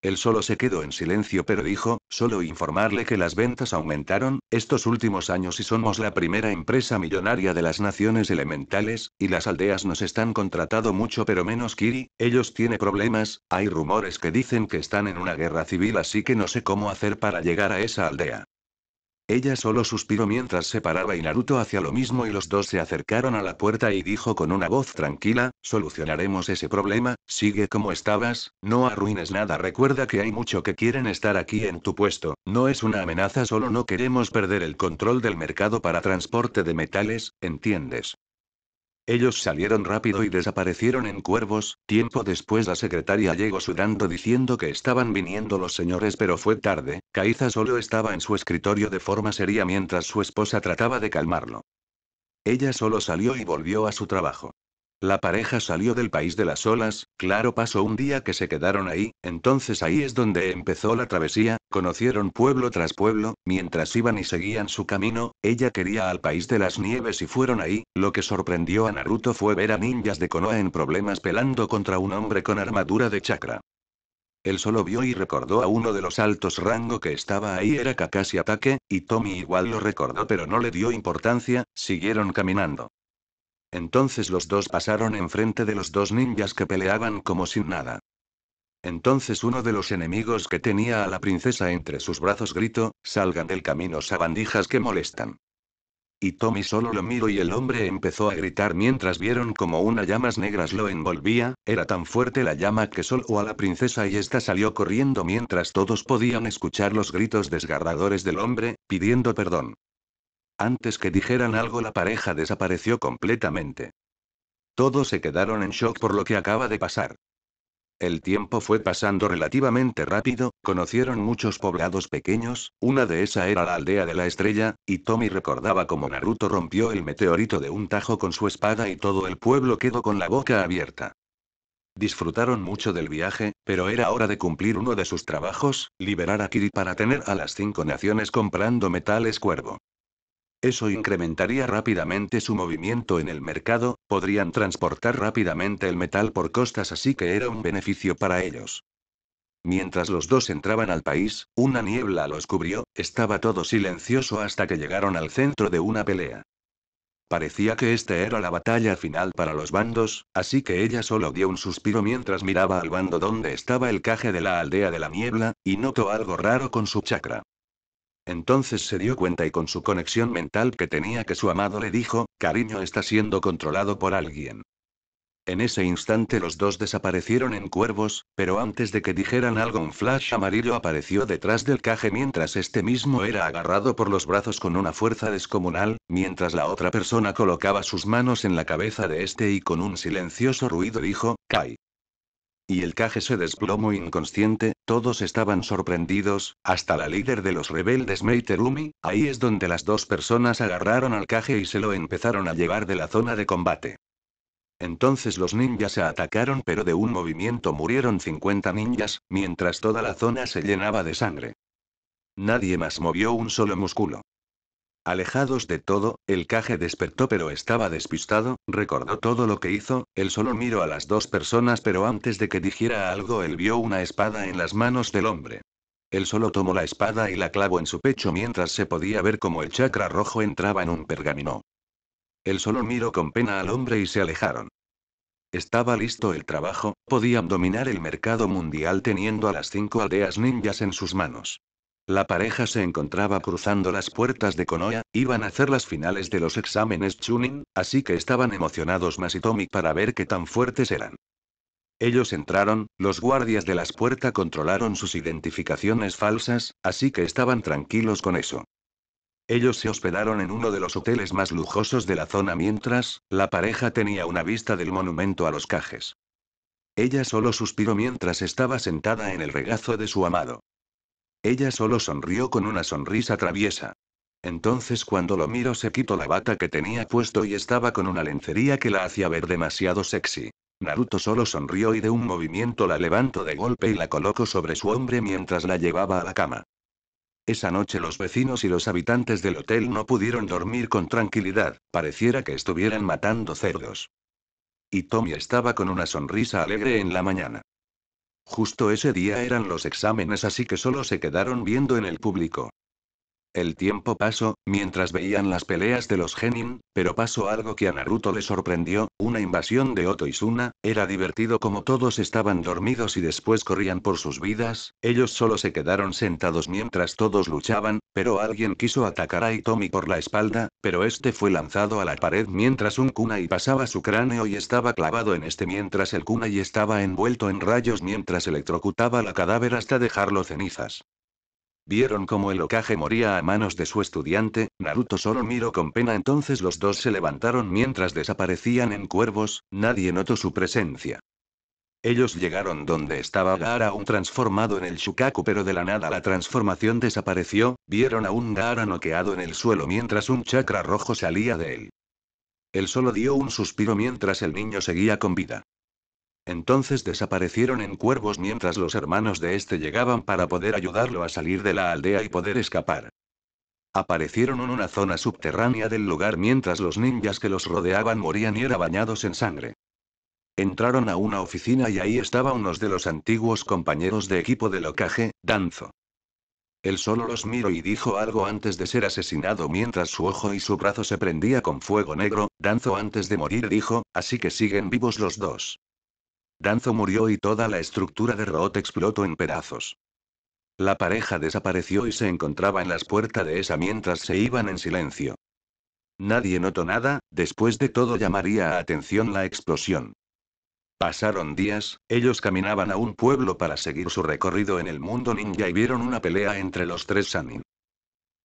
Él solo se quedó en silencio pero dijo, solo informarle que las ventas aumentaron, estos últimos años y somos la primera empresa millonaria de las naciones elementales, y las aldeas nos están contratado mucho pero menos Kiri, ellos tiene problemas, hay rumores que dicen que están en una guerra civil así que no sé cómo hacer para llegar a esa aldea. Ella solo suspiró mientras se paraba y Naruto hacia lo mismo y los dos se acercaron a la puerta y dijo con una voz tranquila, solucionaremos ese problema, sigue como estabas, no arruines nada, recuerda que hay mucho que quieren estar aquí en tu puesto, no es una amenaza, solo no queremos perder el control del mercado para transporte de metales, ¿entiendes? Ellos salieron rápido y desaparecieron en cuervos. Tiempo después la secretaria llegó sudando diciendo que estaban viniendo los señores pero fue tarde. Caiza solo estaba en su escritorio de forma seria mientras su esposa trataba de calmarlo. Ella solo salió y volvió a su trabajo. La pareja salió del país de las olas, claro pasó un día que se quedaron ahí, entonces ahí es donde empezó la travesía, conocieron pueblo tras pueblo, mientras iban y seguían su camino, ella quería al país de las nieves y fueron ahí, lo que sorprendió a Naruto fue ver a ninjas de Konoha en problemas pelando contra un hombre con armadura de chakra. Él solo vio y recordó a uno de los altos rango que estaba ahí era Kakashi Ataque, y Tommy igual lo recordó pero no le dio importancia, siguieron caminando. Entonces los dos pasaron enfrente de los dos ninjas que peleaban como sin nada. Entonces uno de los enemigos que tenía a la princesa entre sus brazos gritó, salgan del camino sabandijas que molestan. Y Tommy solo lo miró y el hombre empezó a gritar mientras vieron como una llamas negras lo envolvía, era tan fuerte la llama que solo a la princesa y esta salió corriendo mientras todos podían escuchar los gritos desgarradores del hombre, pidiendo perdón. Antes que dijeran algo la pareja desapareció completamente. Todos se quedaron en shock por lo que acaba de pasar. El tiempo fue pasando relativamente rápido, conocieron muchos poblados pequeños, una de esa era la aldea de la estrella, y Tommy recordaba cómo Naruto rompió el meteorito de un tajo con su espada y todo el pueblo quedó con la boca abierta. Disfrutaron mucho del viaje, pero era hora de cumplir uno de sus trabajos, liberar a Kiri para tener a las cinco naciones comprando metales cuervo. Eso mm. incrementaría rápidamente su movimiento en el mercado, podrían transportar rápidamente el metal por costas así que era un beneficio para ellos. Mientras los dos entraban al país, una niebla los cubrió, estaba todo silencioso hasta que llegaron al centro de una pelea. Parecía que esta era la batalla final para los bandos, así que ella solo dio un suspiro mientras miraba al bando donde estaba el caje de la aldea de la niebla, y notó algo raro con su chakra. Entonces se dio cuenta y con su conexión mental que tenía que su amado le dijo, cariño está siendo controlado por alguien. En ese instante los dos desaparecieron en cuervos, pero antes de que dijeran algo un flash amarillo apareció detrás del caje mientras este mismo era agarrado por los brazos con una fuerza descomunal, mientras la otra persona colocaba sus manos en la cabeza de este y con un silencioso ruido dijo, Kai. Y el caje se desplomó inconsciente, todos estaban sorprendidos, hasta la líder de los rebeldes Meiterumi, ahí es donde las dos personas agarraron al caje y se lo empezaron a llevar de la zona de combate. Entonces los ninjas se atacaron pero de un movimiento murieron 50 ninjas, mientras toda la zona se llenaba de sangre. Nadie más movió un solo músculo. Alejados de todo, el caje despertó pero estaba despistado, recordó todo lo que hizo, él solo miró a las dos personas pero antes de que dijera algo él vio una espada en las manos del hombre. Él solo tomó la espada y la clavó en su pecho mientras se podía ver como el chakra rojo entraba en un pergamino. Él solo miró con pena al hombre y se alejaron. Estaba listo el trabajo, podían dominar el mercado mundial teniendo a las cinco aldeas ninjas en sus manos. La pareja se encontraba cruzando las puertas de Konoya, iban a hacer las finales de los exámenes Chunin, así que estaban emocionados Masitomi para ver qué tan fuertes eran. Ellos entraron, los guardias de las puertas controlaron sus identificaciones falsas, así que estaban tranquilos con eso. Ellos se hospedaron en uno de los hoteles más lujosos de la zona mientras, la pareja tenía una vista del monumento a los cajes. Ella solo suspiró mientras estaba sentada en el regazo de su amado. Ella solo sonrió con una sonrisa traviesa. Entonces cuando lo miro se quitó la bata que tenía puesto y estaba con una lencería que la hacía ver demasiado sexy. Naruto solo sonrió y de un movimiento la levanto de golpe y la coloco sobre su hombre mientras la llevaba a la cama. Esa noche los vecinos y los habitantes del hotel no pudieron dormir con tranquilidad, pareciera que estuvieran matando cerdos. Y Tommy estaba con una sonrisa alegre en la mañana. Justo ese día eran los exámenes así que solo se quedaron viendo en el público. El tiempo pasó, mientras veían las peleas de los Genin, pero pasó algo que a Naruto le sorprendió, una invasión de Oto y Suna, era divertido como todos estaban dormidos y después corrían por sus vidas, ellos solo se quedaron sentados mientras todos luchaban, pero alguien quiso atacar a Itomi por la espalda, pero este fue lanzado a la pared mientras un kunai pasaba su cráneo y estaba clavado en este mientras el kunai estaba envuelto en rayos mientras electrocutaba la cadáver hasta dejarlo cenizas. Vieron cómo el ocaje moría a manos de su estudiante, Naruto solo miró con pena entonces los dos se levantaron mientras desaparecían en cuervos, nadie notó su presencia. Ellos llegaron donde estaba Gaara un transformado en el Shukaku pero de la nada la transformación desapareció, vieron a un Gaara noqueado en el suelo mientras un chakra rojo salía de él. Él solo dio un suspiro mientras el niño seguía con vida. Entonces desaparecieron en cuervos mientras los hermanos de este llegaban para poder ayudarlo a salir de la aldea y poder escapar. Aparecieron en una zona subterránea del lugar mientras los ninjas que los rodeaban morían y era bañados en sangre. Entraron a una oficina y ahí estaba uno de los antiguos compañeros de equipo de locaje, Danzo. Él solo los miró y dijo algo antes de ser asesinado mientras su ojo y su brazo se prendía con fuego negro, Danzo antes de morir dijo, así que siguen vivos los dos. Danzo murió y toda la estructura de Root explotó en pedazos. La pareja desapareció y se encontraba en las puertas de esa mientras se iban en silencio. Nadie notó nada, después de todo llamaría a atención la explosión. Pasaron días, ellos caminaban a un pueblo para seguir su recorrido en el mundo ninja y vieron una pelea entre los tres Sanin.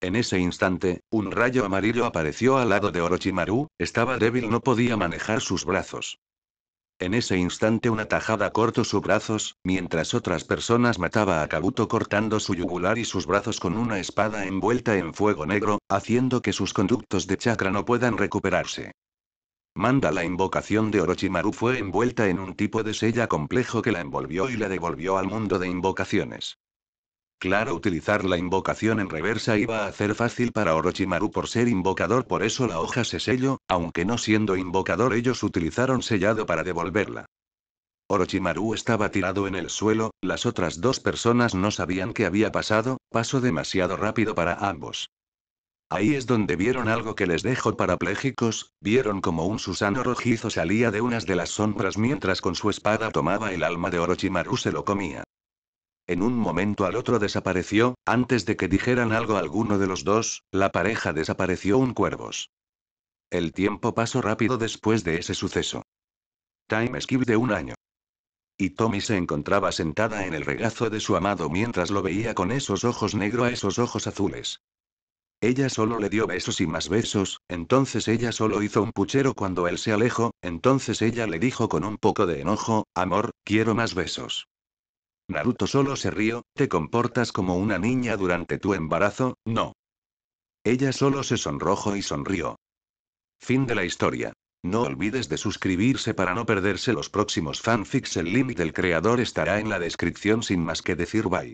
En ese instante, un rayo amarillo apareció al lado de Orochimaru, estaba débil, no podía manejar sus brazos. En ese instante una tajada cortó sus brazos, mientras otras personas mataba a Kabuto cortando su yugular y sus brazos con una espada envuelta en fuego negro, haciendo que sus conductos de chakra no puedan recuperarse. Manda la invocación de Orochimaru fue envuelta en un tipo de sella complejo que la envolvió y la devolvió al mundo de invocaciones. Claro, utilizar la invocación en reversa iba a hacer fácil para Orochimaru por ser invocador, por eso la hoja se selló, aunque no siendo invocador ellos utilizaron sellado para devolverla. Orochimaru estaba tirado en el suelo, las otras dos personas no sabían qué había pasado, pasó demasiado rápido para ambos. Ahí es donde vieron algo que les dejó parapléjicos, vieron como un Susano rojizo salía de unas de las sombras mientras con su espada tomaba el alma de Orochimaru se lo comía en un momento al otro desapareció, antes de que dijeran algo alguno de los dos, la pareja desapareció un cuervos. El tiempo pasó rápido después de ese suceso. Time skip de un año. Y Tommy se encontraba sentada en el regazo de su amado mientras lo veía con esos ojos negros a esos ojos azules. Ella solo le dio besos y más besos, entonces ella solo hizo un puchero cuando él se alejó, entonces ella le dijo con un poco de enojo, amor, quiero más besos. Naruto solo se rió, te comportas como una niña durante tu embarazo, no. Ella solo se sonrojó y sonrió. Fin de la historia. No olvides de suscribirse para no perderse los próximos fanfics. El link del creador estará en la descripción sin más que decir bye.